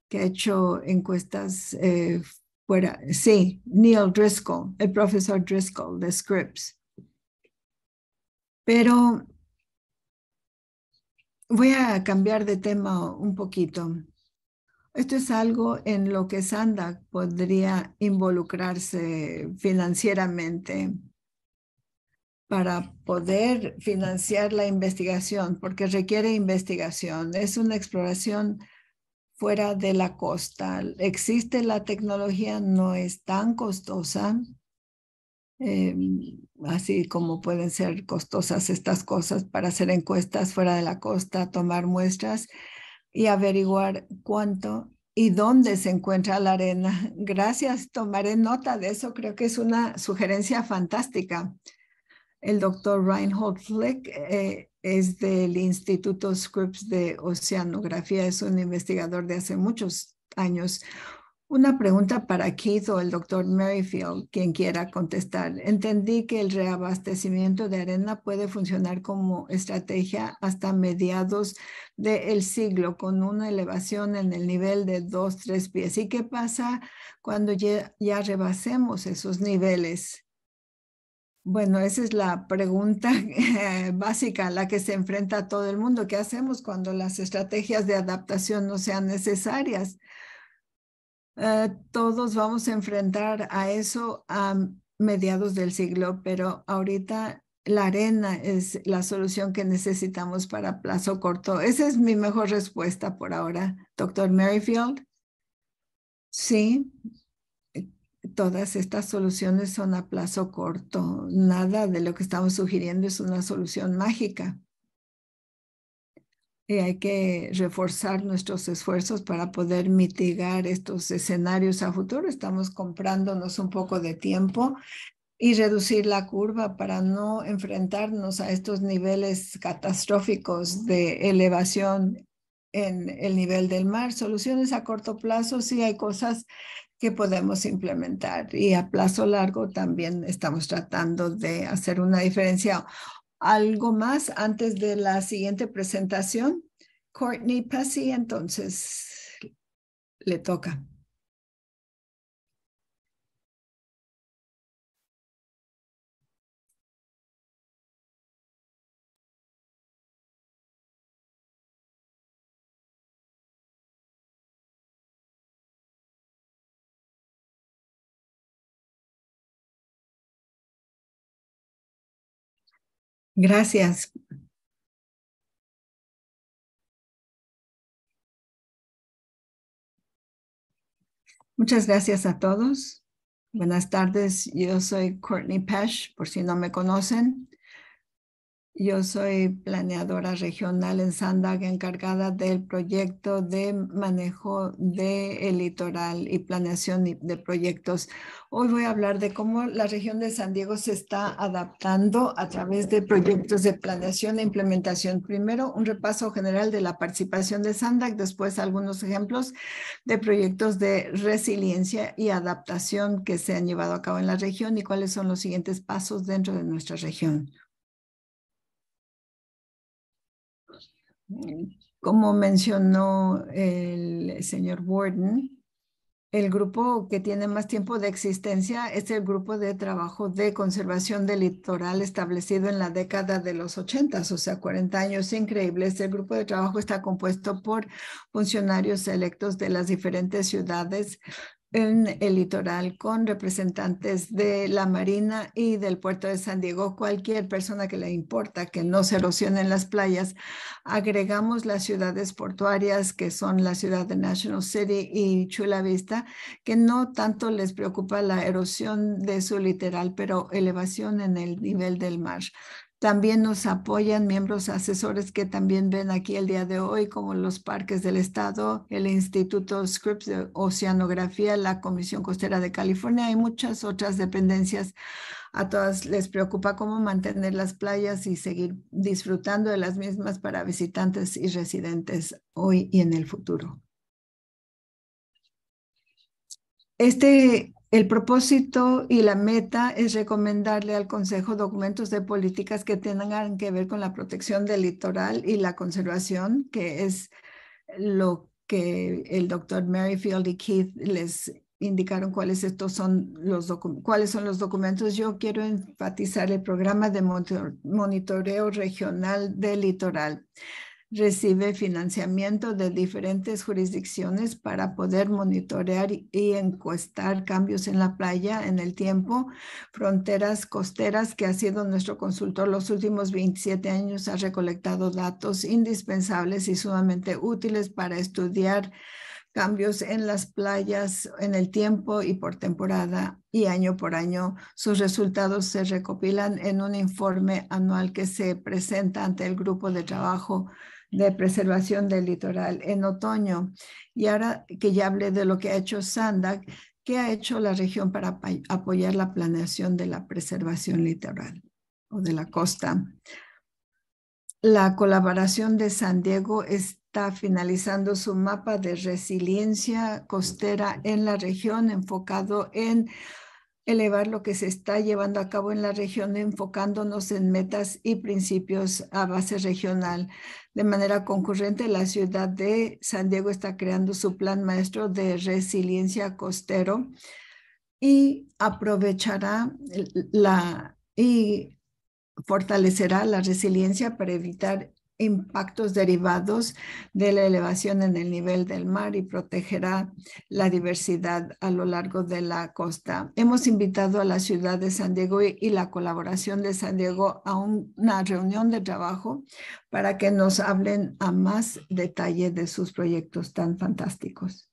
S3: Que ha hecho encuestas eh, fuera. Sí, Neil Driscoll, el profesor Driscoll de Scripps. Pero Voy a cambiar de tema un poquito. Esto es algo en lo que Sandak podría involucrarse financieramente para poder financiar la investigación, porque requiere investigación. Es una exploración fuera de la costa. Existe la tecnología, no es tan costosa Em, así como pueden ser costosas estas cosas para hacer encuestas fuera de la costa, tomar muestras y averiguar cuánto y dónde se encuentra la arena. Gracias, tomaré nota de eso. Creo que es una sugerencia fantástica. El doctor Reinhold Flick eh, es del Instituto Scripps de Oceanografía, es un investigador de hace muchos años. Una pregunta para Keith o el doctor Merrifield, quien quiera contestar. Entendí que el reabastecimiento de arena puede funcionar como estrategia hasta mediados del siglo, con una elevación en el nivel de dos, tres pies. ¿Y qué pasa cuando ya, rebasemos esos niveles? Bueno, esa es la pregunta eh, básica a la que se enfrenta todo el mundo. ¿Qué hacemos cuando las estrategias de adaptación no sean necesarias? Eh, todos vamos a enfrentar a eso a mediados del siglo, pero ahorita la arena es la solución que necesitamos para plazo corto. Esa es mi mejor respuesta por ahora, doctor Merrifield. Sí, eh, todas estas soluciones son a plazo corto. Nada de lo que estamos sugiriendo es una solución mágica y eh, hay que reforzar nuestros esfuerzos para poder mitigar estos escenarios a futuro. Estamos comprándonos un poco de tiempo y reducir la curva para no enfrentarnos a estos niveles catastróficos de elevación en el nivel del mar. Soluciones a corto plazo, sí hay cosas que podemos implementar y a plazo largo también estamos tratando de hacer una diferencia ¿Algo más antes de la siguiente presentación? Courtney Passy, entonces le toca.
S1: Gracias. Muchas
S3: gracias a todos. Buenas tardes. Yo soy Courtney Pesh, por si no me conocen. Yo soy planeadora regional en Sandag, encargada del proyecto de manejo del litoral y planeación de proyectos. Hoy voy a hablar de cómo la región de San Diego se está adaptando a través de proyectos de planeación e implementación. Primero, un repaso general de la participación de Sandag, después algunos ejemplos de proyectos de resiliencia y adaptación que se han llevado a cabo en la región y cuáles son los siguientes pasos dentro de nuestra región. Como mencionó el señor Warden, el grupo que tiene más tiempo de existencia es el grupo de trabajo de conservación del litoral establecido en la década de los 80, o sea, 40 años increíbles. El grupo de trabajo está compuesto por funcionarios electos de las diferentes ciudades en el litoral con representantes de la Marina y del puerto de San Diego, cualquier persona que le importa que no se erosionen las playas. Agregamos las ciudades portuarias, que son la ciudad de National City y Chula Vista, que no tanto les preocupa la erosión de su litoral, pero elevación en el nivel del mar. También nos apoyan miembros asesores que también ven aquí el día de hoy, como los parques del Estado, el Instituto Scripps de Oceanografía, la Comisión Costera de California y muchas otras dependencias. A todas les preocupa cómo mantener las playas y seguir disfrutando de las mismas para visitantes y residentes hoy y en el futuro. Este el propósito y la meta es recomendarle al Consejo documentos de políticas que tengan que ver con la protección del litoral y la conservación, que es lo que el doctor Maryfield y Keith les indicaron cuáles estos son los cuáles son los documentos. Yo quiero enfatizar el programa de monitoreo regional del litoral recibe financiamiento de diferentes jurisdicciones para poder monitorear y encuestar cambios en la playa, en el tiempo, fronteras costeras, que ha sido nuestro consultor los últimos 27 años, ha recolectado datos indispensables y sumamente útiles para estudiar cambios en las playas en el tiempo y por temporada y año por año. Sus resultados se recopilan en un informe anual que se presenta ante el grupo de trabajo de preservación del litoral en otoño. Y ahora que ya hablé de lo que ha hecho SANDAC, ¿qué ha hecho la región para apoyar la planeación de la preservación litoral o de la costa? La colaboración de San Diego está finalizando su mapa de resiliencia costera en la región enfocado en elevar lo que se está llevando a cabo en la región enfocándonos en metas y principios a base regional. De manera concurrente, la ciudad de San Diego está creando su plan maestro de resiliencia costero y aprovechará la y fortalecerá la resiliencia para evitar impactos derivados de la elevación en el nivel del mar y protegerá la diversidad a lo largo de la costa. Hemos invitado a la ciudad de San Diego y la colaboración de San Diego a una reunión de trabajo para que nos hablen a más detalle de sus proyectos tan fantásticos.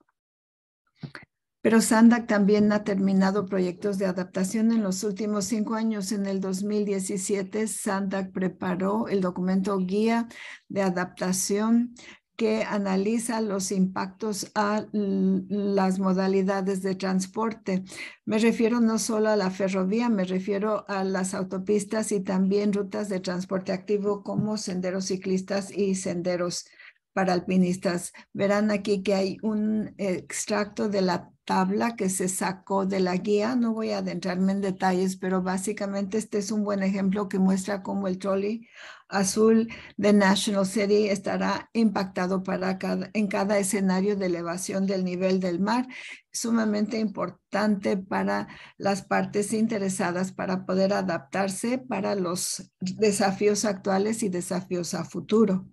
S3: Pero Sandak también ha terminado proyectos de adaptación en los últimos cinco años. En el 2017, SANDAC preparó el documento guía de adaptación que analiza los impactos a las modalidades de transporte. Me refiero no solo a la ferrovía, me refiero a las autopistas y también rutas de transporte activo como senderos ciclistas y senderos para alpinistas. Verán aquí que hay un extracto de la tabla que se sacó de la guía. No voy a adentrarme en detalles, pero básicamente este es un buen ejemplo que muestra cómo el trolley azul de National City estará impactado para en cada escenario de elevación del nivel del mar, sumamente importante para las partes interesadas para poder adaptarse para los desafíos actuales y desafíos a futuro.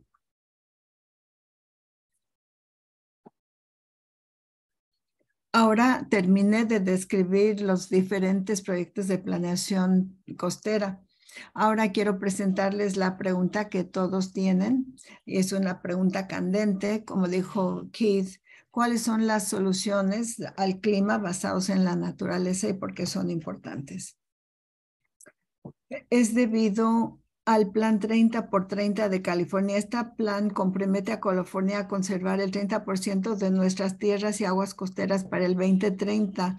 S1: Ahora terminé
S3: de describir los diferentes proyectos de planeación costera. Ahora quiero presentarles la pregunta que todos tienen. Es una pregunta candente, como dijo Keith. ¿Cuáles son las soluciones al clima basados en la naturaleza y por qué son importantes? Es debido al Plan 30 por 30 de California. Este plan compromete a California a conservar el 30% de nuestras tierras y aguas costeras para el 2030.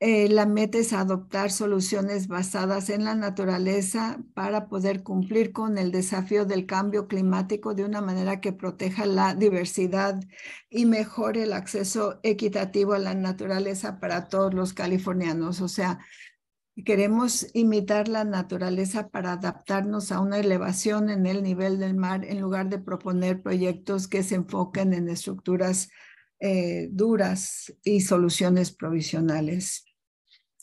S3: Eh, la meta es adoptar soluciones basadas en la naturaleza para poder cumplir con el desafío del cambio climático de una manera que proteja la diversidad y mejore el acceso equitativo a la naturaleza para todos los californianos. O sea, Queremos imitar la naturaleza para adaptarnos a una elevación en el nivel del mar en lugar de proponer proyectos que se enfoquen en estructuras eh, duras y soluciones provisionales.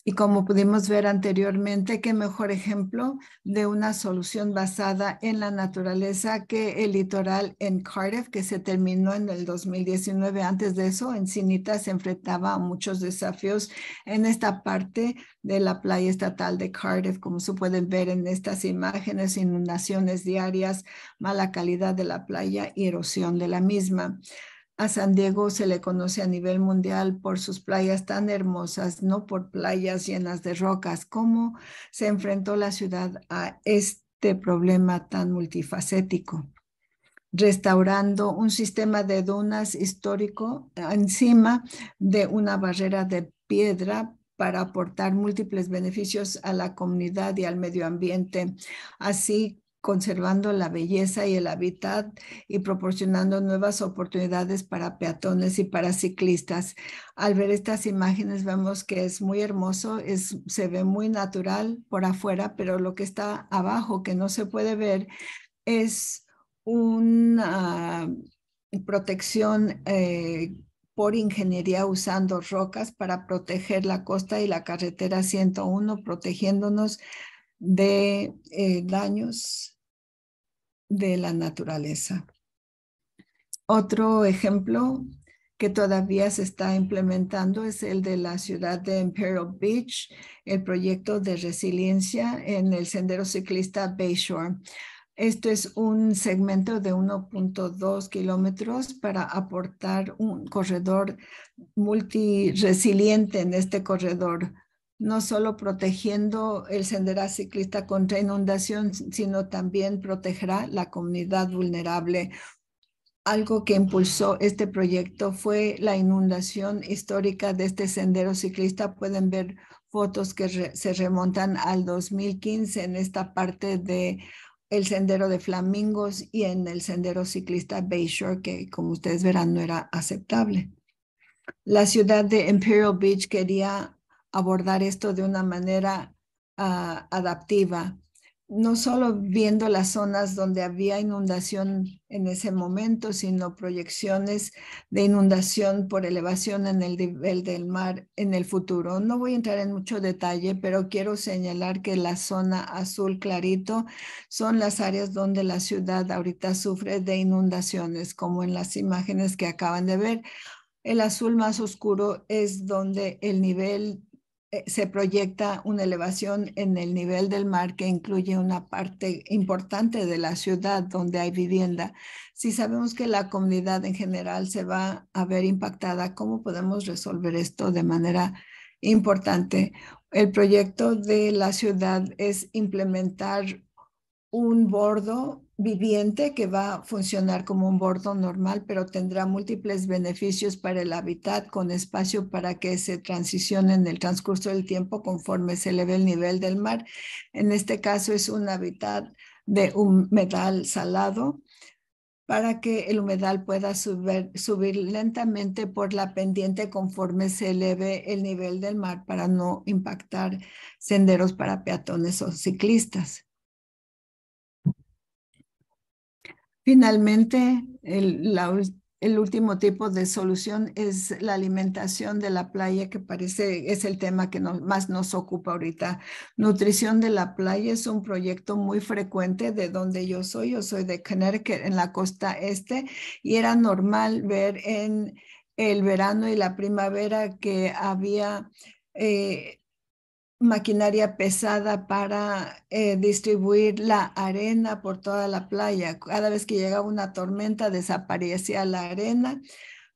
S3: Y como pudimos ver anteriormente, qué mejor ejemplo de una solución basada en la naturaleza que el litoral en Cardiff, que se terminó en el 2019. Antes de eso, Encinita se enfrentaba a muchos desafíos en esta parte de la playa estatal de Cardiff, como se pueden ver en estas imágenes, inundaciones diarias, mala calidad de la playa y erosión de la misma. A San Diego se le conoce a nivel mundial por sus playas tan hermosas, no por playas llenas de rocas. ¿Cómo se enfrentó la ciudad a este problema tan multifacético? Restaurando un sistema de dunas histórico encima de una barrera de piedra para aportar múltiples beneficios a la comunidad y al medio ambiente, así conservando la belleza y el hábitat y proporcionando nuevas oportunidades para peatones y para ciclistas. Al ver estas imágenes vemos que es muy hermoso, se ve muy natural por afuera, pero lo que está abajo que no se puede ver es una protección eh, por ingeniería usando rocas para proteger la costa y la carretera 101, protegiéndonos de eh, daños de la naturaleza. Otro ejemplo que todavía se está implementando es el de la ciudad de Imperial Beach, el proyecto de resiliencia en el sendero ciclista Bayshore. Esto es un segmento de 1.2 kilómetros para aportar un corredor multiresiliente en este corredor no solo protegiendo el sendero ciclista contra inundación, sino también protegerá la comunidad vulnerable. Algo que impulsó este proyecto fue la inundación histórica de este sendero ciclista. Pueden ver fotos que se remontan al 2015 en esta parte de el sendero de flamingos y en el sendero ciclista Bayshore, que como ustedes verán no era aceptable. La ciudad de Imperial Beach quería abordar esto de una manera ah, adaptiva, no solo viendo las zonas donde había inundación en ese momento, sino proyecciones de inundación por elevación en el nivel del mar en el futuro. No voy a entrar en mucho detalle, pero quiero señalar que la zona azul clarito son las áreas donde la ciudad ahorita sufre de inundaciones, como en las imágenes que acaban de ver. El azul más oscuro es donde el nivel eh, se proyecta una elevación en el nivel del mar que incluye una parte importante de la ciudad donde hay vivienda. Si sabemos que la comunidad en general se va a ver impactada, ¿cómo podemos resolver esto de manera importante? El proyecto de la ciudad es implementar un bordo viviente que va a funcionar como un bordo normal, pero tendrá múltiples beneficios para el hábitat con espacio para que se transicione en el transcurso del tiempo conforme se eleve el nivel del mar. En este caso es un hábitat de humedal salado para que el humedal pueda subir lentamente por la pendiente conforme se eleve el nivel del mar para no impactar senderos para peatones o ciclistas. Finalmente, el, último tipo de solución es la alimentación de la playa, que parece es el tema que más nos ocupa ahorita. Nutrición de la playa es un proyecto muy frecuente de donde yo soy. Yo soy de Connecticut, en la costa este, y era normal ver en el verano y la primavera que había eh, maquinaria pesada para eh, distribuir la arena por toda la playa. Cada vez que llega una tormenta desaparecía la arena,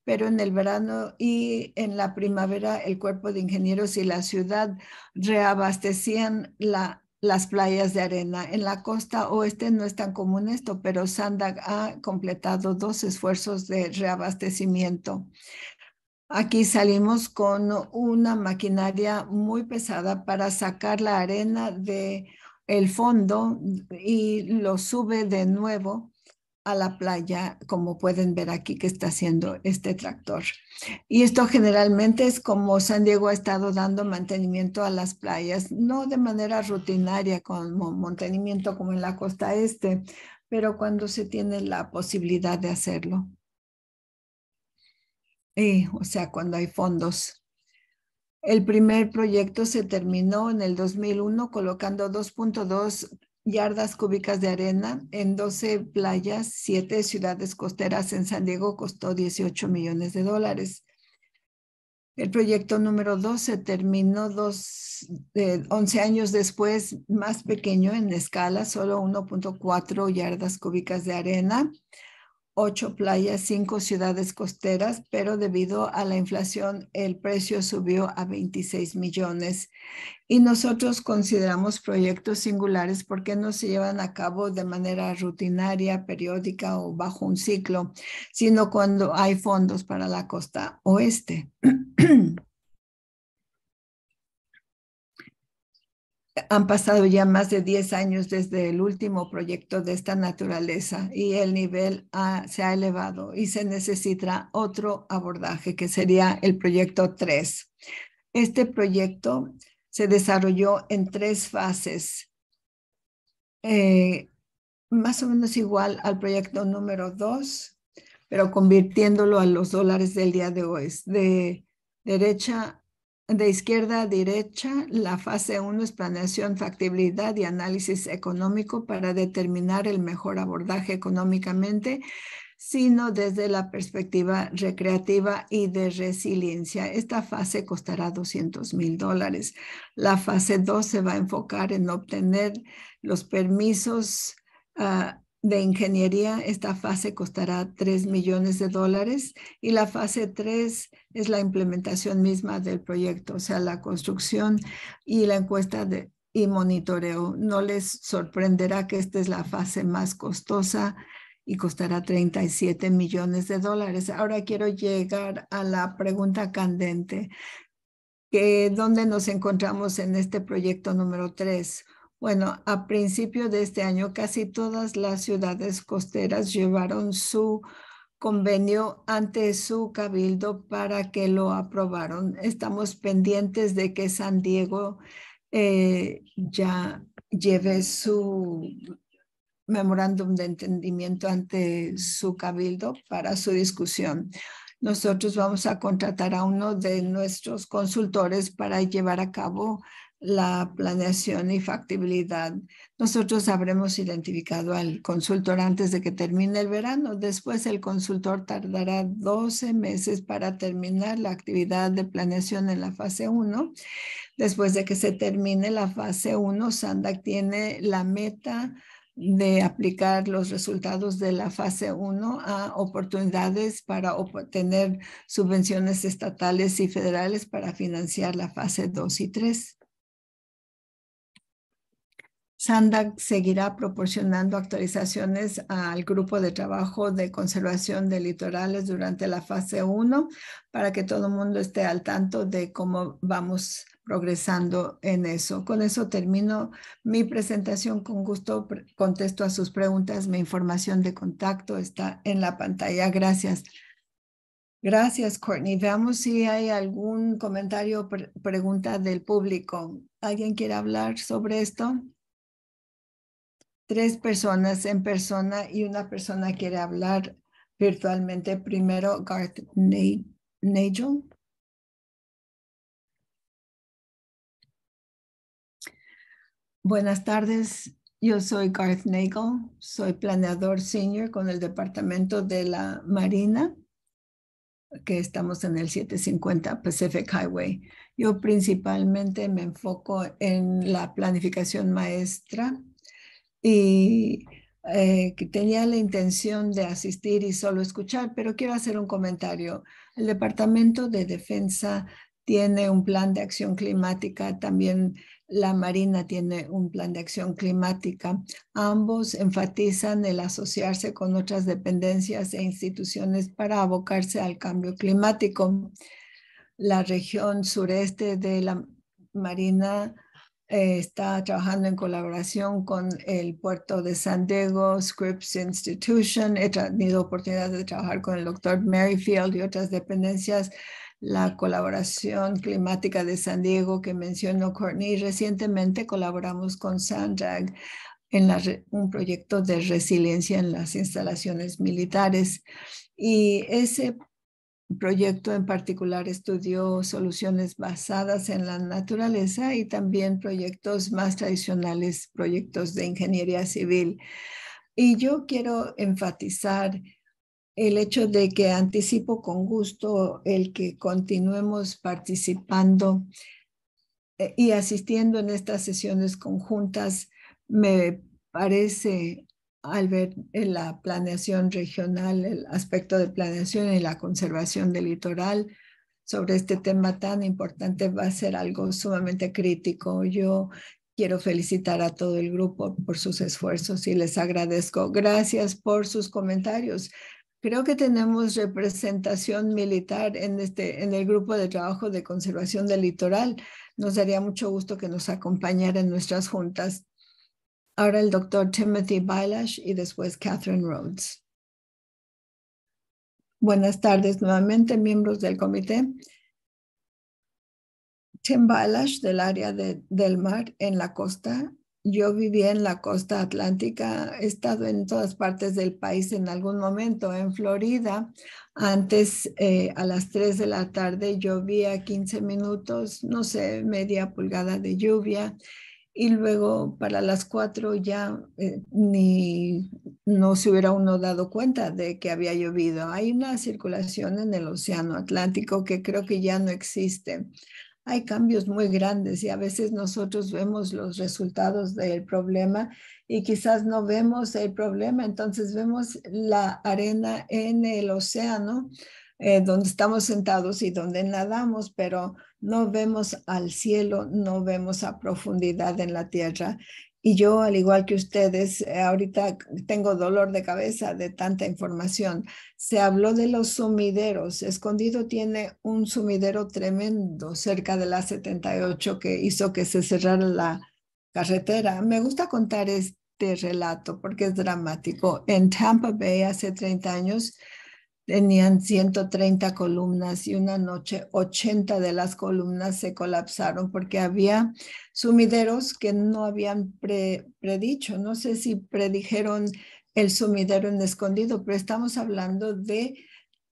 S3: pero en el verano y en la primavera el cuerpo de ingenieros y la ciudad reabastecían las playas de arena. En la costa oeste no es tan común esto, pero Sandag ha completado dos esfuerzos de reabastecimiento. Aquí salimos con una maquinaria muy pesada para sacar la arena de el fondo y lo sube de nuevo a la playa, como pueden ver aquí que está haciendo este tractor. Y esto generalmente es como San Diego ha estado dando mantenimiento a las playas, no de manera rutinaria como mantenimiento como en la costa este, pero cuando se tiene la posibilidad de hacerlo o sea, cuando hay fondos. El primer proyecto se terminó en el 2001 colocando 2.2 yardas cúbicas de arena en 12 playas, 7 ciudades costeras en San Diego, costó 18 millones de dólares. El proyecto número 2 se terminó dos, 11 eh, años después, más pequeño en escala, solo 1.4 yardas cúbicas de arena ocho playas, cinco ciudades costeras, pero debido a la inflación el precio subió a 26 millones. Y nosotros consideramos proyectos singulares porque no se llevan a cabo de manera rutinaria, periódica o bajo un ciclo, sino cuando hay fondos para la costa oeste. han pasado ya más de 10 años desde el último proyecto de esta naturaleza y el nivel se ha elevado y se necesita otro abordaje que sería el proyecto 3. Este proyecto se desarrolló en tres fases, eh, más o menos igual al proyecto número 2, pero convirtiéndolo a los dólares del día de hoy, de derecha de izquierda a derecha, la fase 1 es planeación, factibilidad y análisis económico para determinar el mejor abordaje económicamente, sino desde la perspectiva recreativa y de resiliencia. Esta fase costará 200 mil dólares. La fase 2 se va a enfocar en obtener los permisos ah, de ingeniería, esta fase costará 3 millones de dólares y la fase 3 es la implementación misma del proyecto, o sea, la construcción y la encuesta y monitoreo. No les sorprenderá que esta es la fase más costosa y costará 37 millones de dólares. Ahora quiero llegar a la pregunta candente, que dónde nos encontramos en este proyecto número 3 bueno, a principio de este año casi todas las ciudades costeras llevaron su convenio ante su cabildo para que lo aprobaron. Estamos pendientes de que San Diego eh, ya lleve su memorándum de entendimiento ante su cabildo para su discusión. Nosotros vamos a contratar a uno de nuestros consultores para llevar a cabo la planeación y factibilidad, nosotros habremos identificado al consultor antes de que termine el verano. Después el consultor tardará 12 meses para terminar la actividad de planeación en la fase 1. Después de que se termine la fase 1, Sandac tiene la meta de aplicar los resultados de la fase 1 a oportunidades para obtener subvenciones estatales y federales para financiar la fase 2 y 3. Sandag seguirá proporcionando actualizaciones al grupo de trabajo de conservación de litorales durante la fase 1 para que todo el mundo esté al tanto de cómo vamos progresando en eso. Con eso termino mi presentación. Con gusto contesto a sus preguntas. Mi información de contacto está en la pantalla. Gracias. Gracias, Courtney. Veamos si hay algún comentario o pregunta del público. ¿Alguien quiere hablar sobre esto? tres personas en persona y una persona quiere hablar virtualmente. Primero, Garth Nagel. Buenas tardes, yo soy Garth Nagel, soy planeador senior con el Departamento de la Marina, que estamos en el 750 Pacific Highway. Yo principalmente me enfoco en la planificación maestra y eh, que tenía la intención de asistir y solo escuchar, pero quiero hacer un comentario. El Departamento de Defensa tiene un plan de acción climática, también la Marina tiene un plan de acción climática. Ambos enfatizan el asociarse con otras dependencias e instituciones para abocarse al cambio climático. La región sureste de la Marina eh, está trabajando en colaboración con el puerto de San Diego, Scripps Institution. He tenido oportunidad de trabajar con el doctor Merrifield y otras dependencias. La colaboración climática de San Diego que mencionó Courtney. Recientemente colaboramos con Sandrag en un proyecto de resiliencia en las instalaciones militares. Y ese proyecto en particular estudió soluciones basadas en la naturaleza y también proyectos más tradicionales, proyectos de ingeniería civil. Y yo quiero enfatizar el hecho de que anticipo con gusto el que continuemos participando eh, y asistiendo en estas sesiones conjuntas. Me parece al ver en eh, la planeación regional, el aspecto de planeación y la conservación del litoral sobre este tema tan importante va a ser algo sumamente crítico. Yo quiero felicitar a todo el grupo por sus esfuerzos y les agradezco. Gracias por sus comentarios. Creo que tenemos representación militar en, este, en el grupo de trabajo de conservación del litoral. Nos daría mucho gusto que nos acompañara en nuestras juntas ahora el doctor Timothy Bylash y después Catherine Rhodes. Buenas tardes nuevamente, miembros del comité. Tim Bylash del área de, del mar en la costa. Yo vivía en la costa atlántica, he estado en todas partes del país en algún momento. En Florida, antes eh, a las 3 de la tarde llovía 15 minutos, no sé, media pulgada de lluvia y luego para las cuatro ya eh, ni no se hubiera uno dado cuenta de que había llovido. Hay una circulación en el Océano Atlántico que creo que ya no existe. Hay cambios muy grandes y a veces nosotros vemos los resultados del problema y quizás no vemos el problema, entonces vemos la arena en el océano, eh, donde estamos sentados y donde nadamos, pero no vemos al cielo, no vemos a profundidad en la tierra. Y yo, al igual que ustedes, eh, ahorita tengo dolor de cabeza de tanta información. Se habló de los sumideros. Escondido tiene un sumidero tremendo cerca de la 78 que hizo que se cerrara la carretera. Me gusta contar este relato porque es dramático. En Tampa Bay hace 30 años Tenían 130 columnas y una noche 80 de las columnas se colapsaron porque había sumideros que no habían predicho. No sé si predijeron el sumidero en escondido, pero estamos hablando de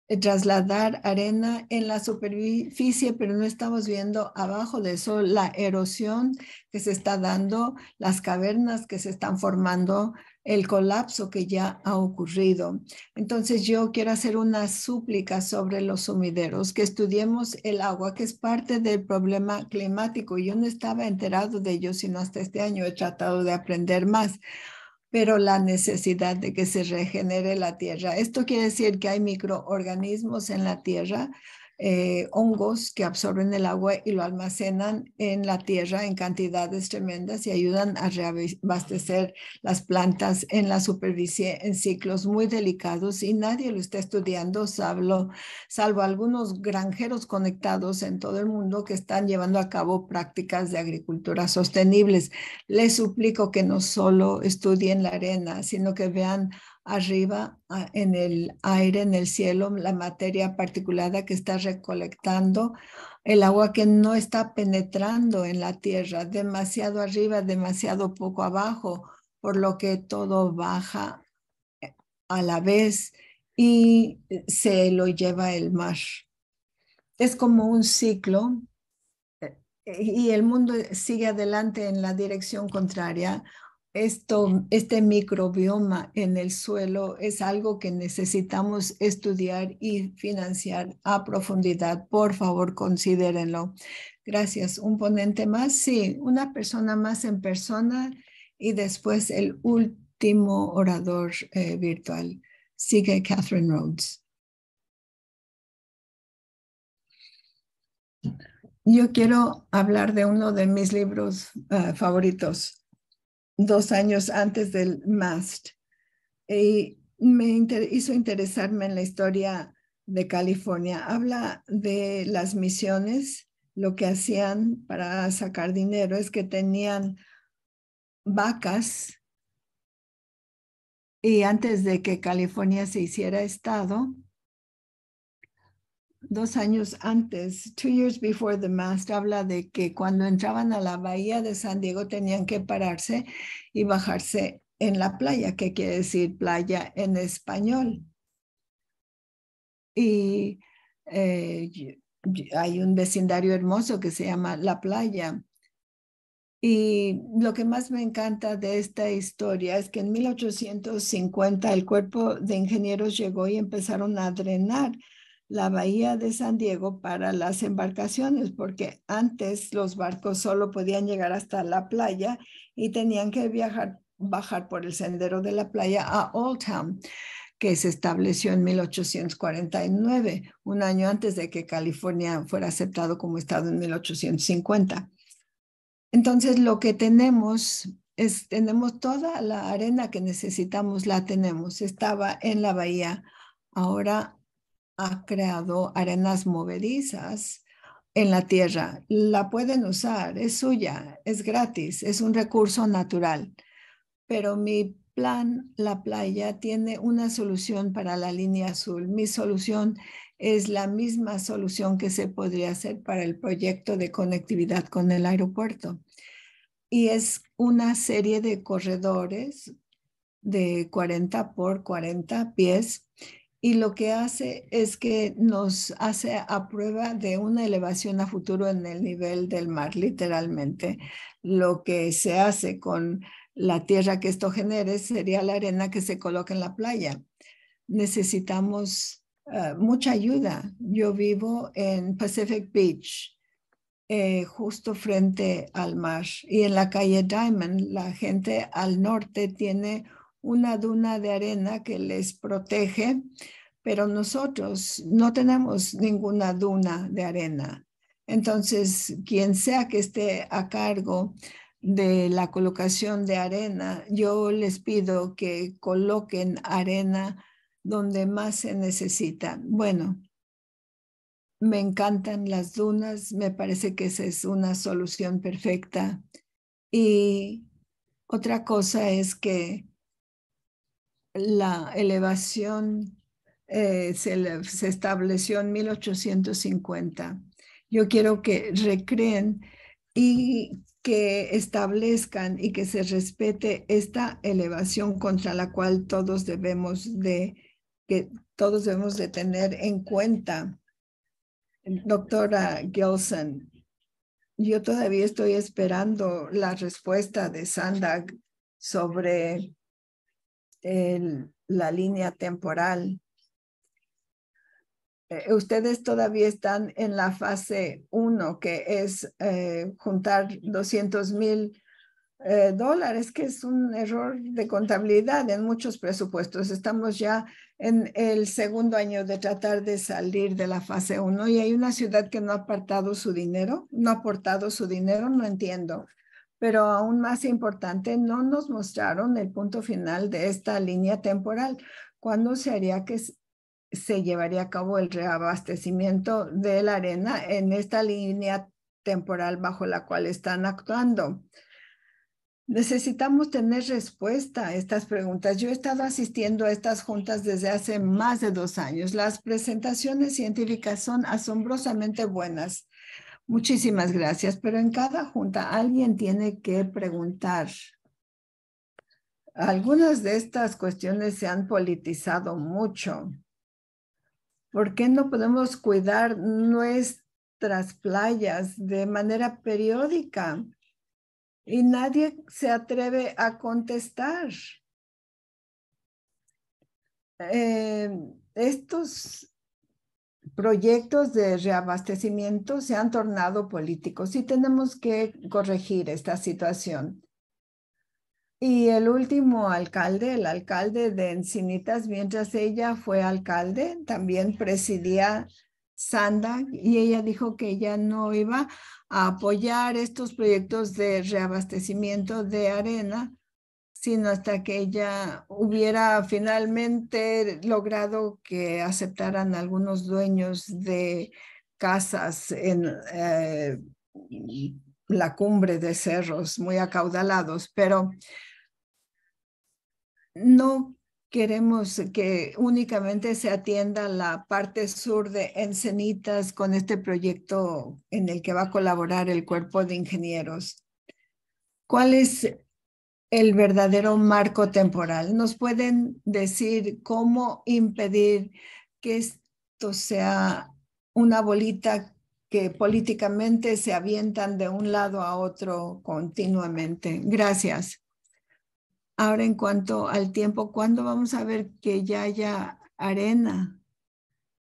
S3: eh, trasladar arena en la superficie, pero no estamos viendo abajo de eso la erosión que se está dando, las cavernas que se están formando, el colapso que ya ha ocurrido. Entonces yo quiero hacer una súplica sobre los sumideros, que estudiemos el agua, que es parte del problema climático. Yo no estaba enterado de ello, sino hasta este año he tratado de aprender más pero la necesidad de que se regenere la tierra. Esto quiere decir que hay microorganismos en la tierra eh, hongos que absorben el agua y lo almacenan en la tierra en cantidades tremendas y ayudan a reabastecer las plantas en la superficie en ciclos muy delicados y nadie lo está estudiando, salvo algunos granjeros conectados en todo el mundo que están llevando a cabo prácticas de agricultura sostenibles. Les suplico que no solo estudien la arena, sino que vean arriba ah, en el aire, en el cielo, la materia particulada que está recolectando, el agua que no está penetrando en la tierra, demasiado arriba, demasiado poco abajo, por lo que todo baja eh, a la vez y eh, se lo lleva el mar. Es como un ciclo eh, y el mundo sigue adelante en la dirección contraria, esto, este microbioma en el suelo es algo que necesitamos estudiar y financiar a profundidad. Por favor, considérenlo. Gracias. ¿Un ponente más? Sí, una persona más en persona y después el último orador eh, virtual. Sigue Catherine Rhodes.
S1: Yo quiero
S3: hablar de uno de mis libros eh, favoritos, dos años antes del MAST. Y me hizo interesarme en la historia de California. Habla de las misiones, lo que hacían para sacar dinero es que tenían vacas y antes de que California se hiciera estado, dos años antes, two years before the mast, habla de que cuando entraban a la bahía de San Diego tenían que pararse y bajarse en la playa, que quiere decir playa en español. Y eh, hay un vecindario hermoso que se llama La Playa. Y lo que más me encanta de esta historia es que en 1850 el cuerpo de ingenieros llegó y empezaron a drenar la bahía de San Diego para las embarcaciones, porque antes los barcos solo podían llegar hasta la playa y tenían que viajar, bajar por el sendero de la playa a Old Town, que se estableció en 1849, un año antes de que California fuera aceptado como estado en 1850. Entonces, lo que tenemos es, tenemos toda la arena que necesitamos, la tenemos. Estaba en la bahía. Ahora ha creado arenas movedizas en la tierra. La pueden usar, es suya, es gratis, es un recurso natural. Pero mi plan, la playa, tiene una solución para la línea azul. Mi solución es la misma solución que se podría hacer para el proyecto de conectividad con el aeropuerto. Y es una serie de corredores de 40 por 40 pies y lo que hace es que nos hace a prueba de una elevación a futuro en el nivel del mar, literalmente. Lo que se hace con la tierra que esto genere sería la arena que se coloca en la playa. Necesitamos eh, mucha ayuda. Yo vivo en Pacific Beach, eh, justo frente al mar, y en la calle Diamond, la gente al norte tiene una duna de arena que les protege, pero nosotros no tenemos ninguna duna de arena. Entonces, quien sea que esté a cargo de la colocación de arena, yo les pido que coloquen arena donde más se necesita. Bueno, me encantan las dunas, me parece que esa es una solución perfecta. Y otra cosa es que la elevación eh, se, estableció en 1850. Yo quiero que recreen y que establezcan y que se respete esta elevación contra la cual todos debemos de, que todos debemos de tener en cuenta. Doctora Gilson, yo todavía estoy esperando la respuesta de Sandag sobre la línea temporal. Eh, ustedes todavía están en la fase 1, que es eh, juntar 200 mil eh, dólares, que es un error de contabilidad en muchos presupuestos. Estamos ya en el segundo año de tratar de salir de la fase 1 y hay una ciudad que no ha apartado su dinero, no ha aportado su dinero, no entiendo pero aún más importante, no nos mostraron el punto final de esta línea temporal. ¿Cuándo se haría que se llevaría a cabo el reabastecimiento de la arena en esta línea temporal bajo la cual están actuando? Necesitamos tener respuesta a estas preguntas. Yo he estado asistiendo a estas juntas desde hace más de dos años. Las presentaciones científicas son asombrosamente buenas. Muchísimas gracias, pero en cada junta alguien tiene que preguntar. Algunas de estas cuestiones se han politizado mucho. ¿Por qué no podemos cuidar nuestras playas de manera periódica? Y nadie se atreve a contestar. Eh, estos proyectos de reabastecimiento se han tornado políticos y tenemos que corregir esta situación. Y el último alcalde, el alcalde de Encinitas, mientras ella fue alcalde, también presidía Sanda y ella dijo que ella no iba a apoyar estos proyectos de reabastecimiento de arena sino hasta que ella hubiera finalmente logrado que aceptaran algunos dueños de casas en eh, la cumbre de cerros muy acaudalados, pero no queremos que únicamente se atienda la parte sur de Encenitas con este proyecto en el que va a colaborar el cuerpo de ingenieros. ¿Cuál es el verdadero marco temporal. ¿Nos pueden decir cómo impedir que esto sea una bolita que políticamente se avientan de un lado a otro continuamente? Gracias. Ahora en cuanto al tiempo, ¿cuándo vamos a ver que ya haya arena?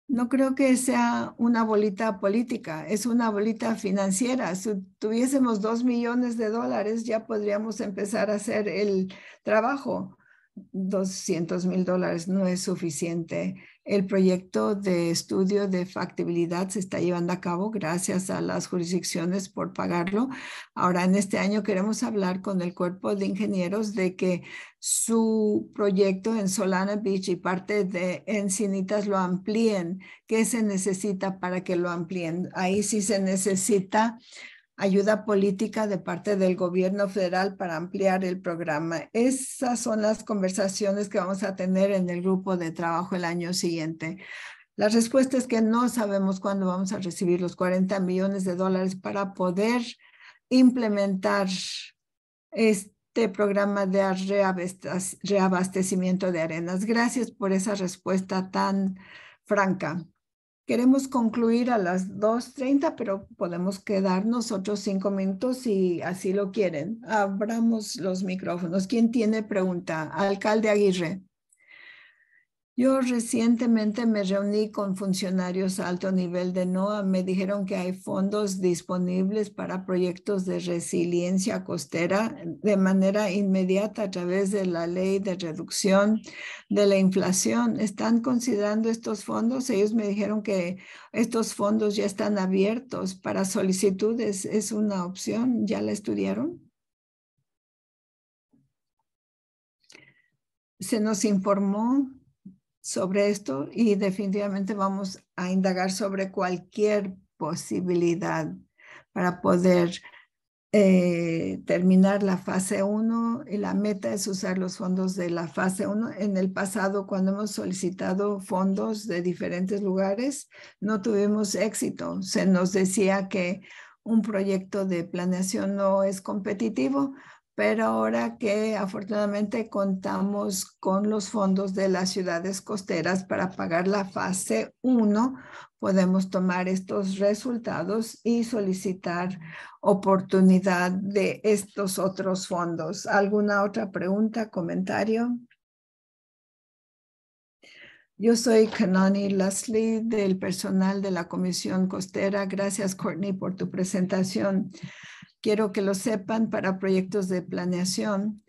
S3: No creo que sea una bolita política, es una bolita financiera. Si tuviésemos dos millones de dólares, ya podríamos empezar a hacer el trabajo. Doscientos mil dólares no es suficiente. El proyecto de estudio de factibilidad se está llevando a cabo gracias a las jurisdicciones por pagarlo. Ahora en este año queremos hablar con el cuerpo de ingenieros de que su proyecto en Solana Beach y parte de Encinitas lo amplíen. ¿Qué se necesita para que lo amplíen? Ahí sí se necesita ayuda política de parte del gobierno federal para ampliar el programa. Esas son las conversaciones que vamos a tener en el grupo de trabajo el año siguiente. La respuesta es que no sabemos cuándo vamos a recibir los 40 millones de dólares para poder implementar este programa de reabastecimiento de arenas. Gracias por esa respuesta tan franca. Queremos concluir a las 2.30, pero podemos quedarnos otros cinco minutos si así lo quieren. Abramos los micrófonos. ¿Quién tiene pregunta? Alcalde Aguirre. Yo recientemente me reuní con funcionarios a alto nivel de NOAA. Me dijeron que hay fondos disponibles para proyectos de resiliencia costera de manera inmediata a través de la ley de reducción de la inflación. ¿Están considerando estos fondos? Ellos me dijeron que estos fondos ya están abiertos para solicitudes. Es una opción. ¿Ya la estudiaron? Se nos informó sobre esto y definitivamente vamos a indagar sobre cualquier posibilidad para poder eh, terminar la fase 1 y la meta es usar los fondos de la fase 1. En el pasado, cuando hemos solicitado fondos de diferentes lugares, no tuvimos éxito. Se nos decía que un proyecto de planeación no es competitivo pero ahora que afortunadamente contamos con los fondos de las ciudades costeras para pagar la fase 1, podemos tomar estos resultados y solicitar oportunidad de estos otros fondos. ¿Alguna otra pregunta, comentario? Yo soy Kenani Leslie del personal de la Comisión Costera. Gracias, Courtney, por tu presentación quiero que lo sepan, para proyectos de planeación.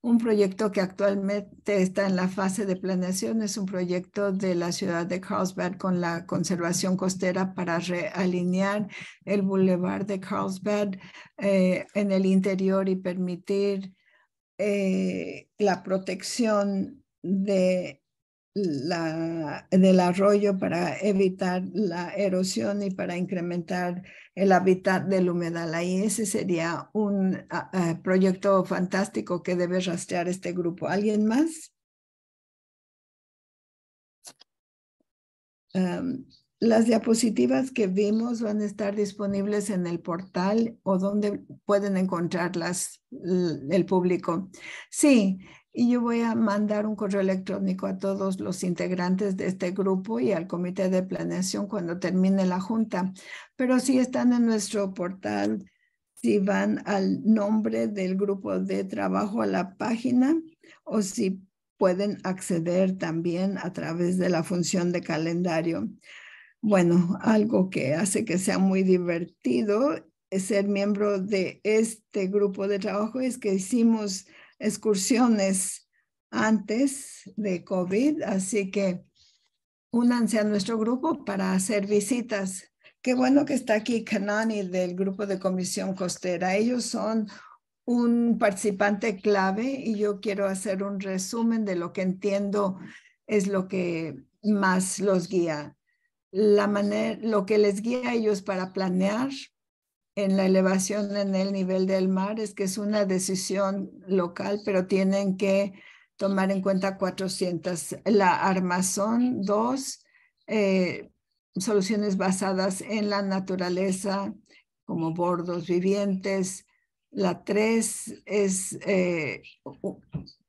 S3: Un proyecto que actualmente está en la fase de planeación es un proyecto de la ciudad de Carlsbad con la conservación costera para realinear el bulevar de Carlsbad eh, en el interior y permitir eh, la protección de la, del arroyo para evitar la erosión y para incrementar el hábitat del humedal. Ahí ese sería un ah, ah, proyecto fantástico que debe rastrear este grupo.
S1: ¿Alguien más?
S3: las diapositivas que vimos van a estar disponibles en el portal o donde pueden encontrarlas el público. Sí, y yo voy a mandar un correo electrónico a todos los integrantes de este grupo y al comité de planeación cuando termine la junta. Pero si están en nuestro portal, si van al nombre del grupo de trabajo a la página o si pueden acceder también a través de la función de calendario. Bueno, algo que hace que sea muy divertido eh, ser miembro de este grupo de trabajo es que hicimos excursiones antes de COVID, así que únanse a nuestro grupo para hacer visitas. Qué bueno que está aquí Kanani del grupo de Comisión Costera. Ellos son un participante clave y yo quiero hacer un resumen de lo que entiendo es lo que más los guía. La manera, lo que les guía a ellos para planear, en la elevación en el nivel del mar es que es una decisión local, pero tienen que tomar en cuenta 400. La armazón, dos, eh, soluciones basadas en la naturaleza, como bordos vivientes. La tres es eh,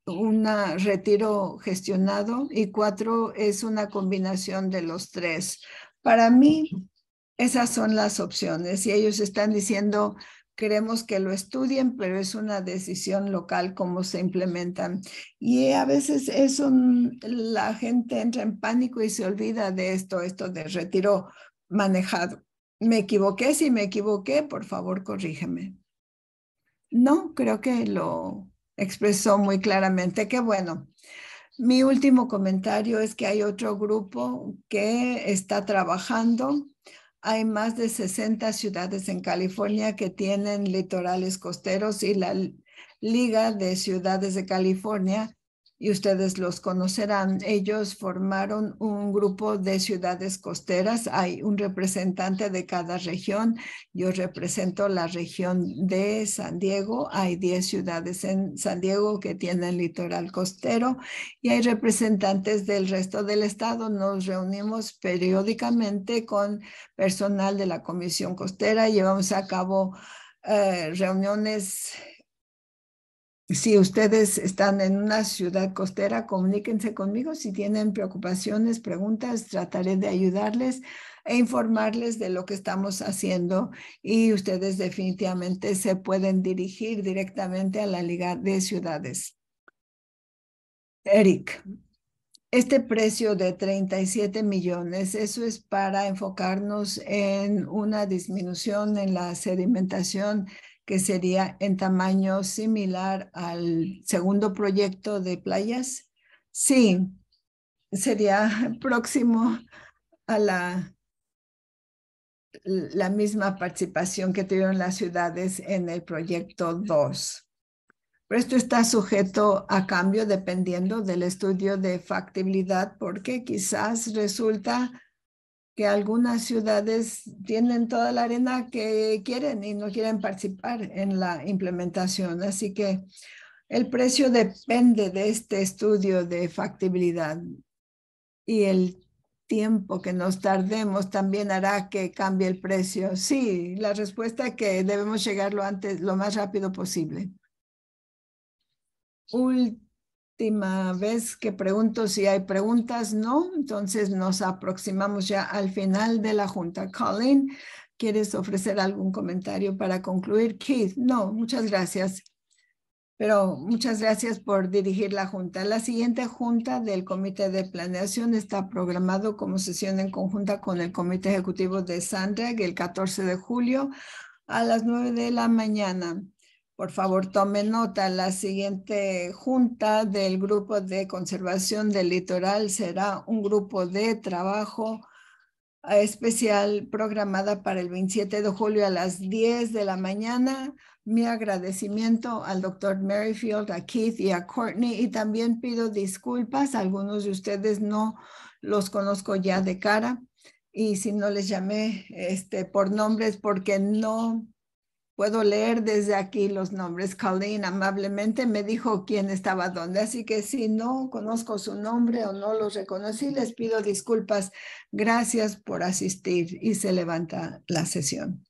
S3: una un retiro gestionado y cuatro es una combinación de los tres. Para mí, esas son las opciones y ellos están diciendo, queremos que lo estudien, pero es una decisión local cómo se implementan. Y a veces mm, la gente entra en pánico y se olvida de esto, esto de retiro manejado. Me equivoqué, si me equivoqué, por favor, corrígeme. No, creo que lo expresó muy claramente. Qué bueno. Mi último comentario es que hay otro grupo que está trabajando hay más de 60 ciudades en California que tienen litorales costeros y la Liga de Ciudades de California y ustedes los conocerán. Ellos formaron un grupo de ciudades costeras. Hay un representante de cada región. Yo represento la región de San Diego. Hay 10 ciudades en San Diego que tienen litoral costero y hay representantes del resto del estado. Nos reunimos periódicamente con personal de la Comisión Costera. Llevamos a cabo eh, reuniones si ustedes están en una ciudad costera, comuníquense conmigo. Si tienen preocupaciones, preguntas, trataré de ayudarles e informarles de lo que estamos haciendo. Y ustedes definitivamente se pueden dirigir directamente a la Liga de Ciudades. Eric, este precio de 37 millones, eso es para enfocarnos en una disminución en la sedimentación que sería en tamaño similar al segundo proyecto de playas. Sí, sería próximo a la, la misma participación que tuvieron las ciudades en el proyecto 2. Pero esto está sujeto a cambio dependiendo del estudio de factibilidad porque quizás resulta que algunas ciudades tienen toda la arena que quieren y no quieren participar en la implementación. Así que el precio depende de este estudio de factibilidad y el tiempo que nos tardemos también hará que cambie el precio. Sí, la respuesta es que debemos llegar lo antes, lo más rápido posible. Último última vez que pregunto si hay preguntas, no. Entonces nos aproximamos ya al final de la junta. Colin, ¿quieres ofrecer algún comentario para concluir? Keith, no, muchas gracias. Pero muchas gracias por dirigir la junta. La siguiente junta del Comité de Planeación está programado como sesión en conjunta con el Comité Ejecutivo de Sandreg el 14 de julio a las 9 de la mañana. Por favor, tome nota. La siguiente junta del Grupo de Conservación del Litoral será un grupo de trabajo especial programada para el 27 de julio a las 10 de la mañana. Mi agradecimiento al doctor Merrifield, a Keith y a Courtney y también pido disculpas. Algunos de ustedes no los conozco ya de cara y si no les llamé este, por nombres porque no Puedo leer desde aquí los nombres. Colleen amablemente me dijo quién estaba dónde. Así que si no conozco su nombre o no los reconocí, les pido disculpas. Gracias por asistir y se levanta la sesión.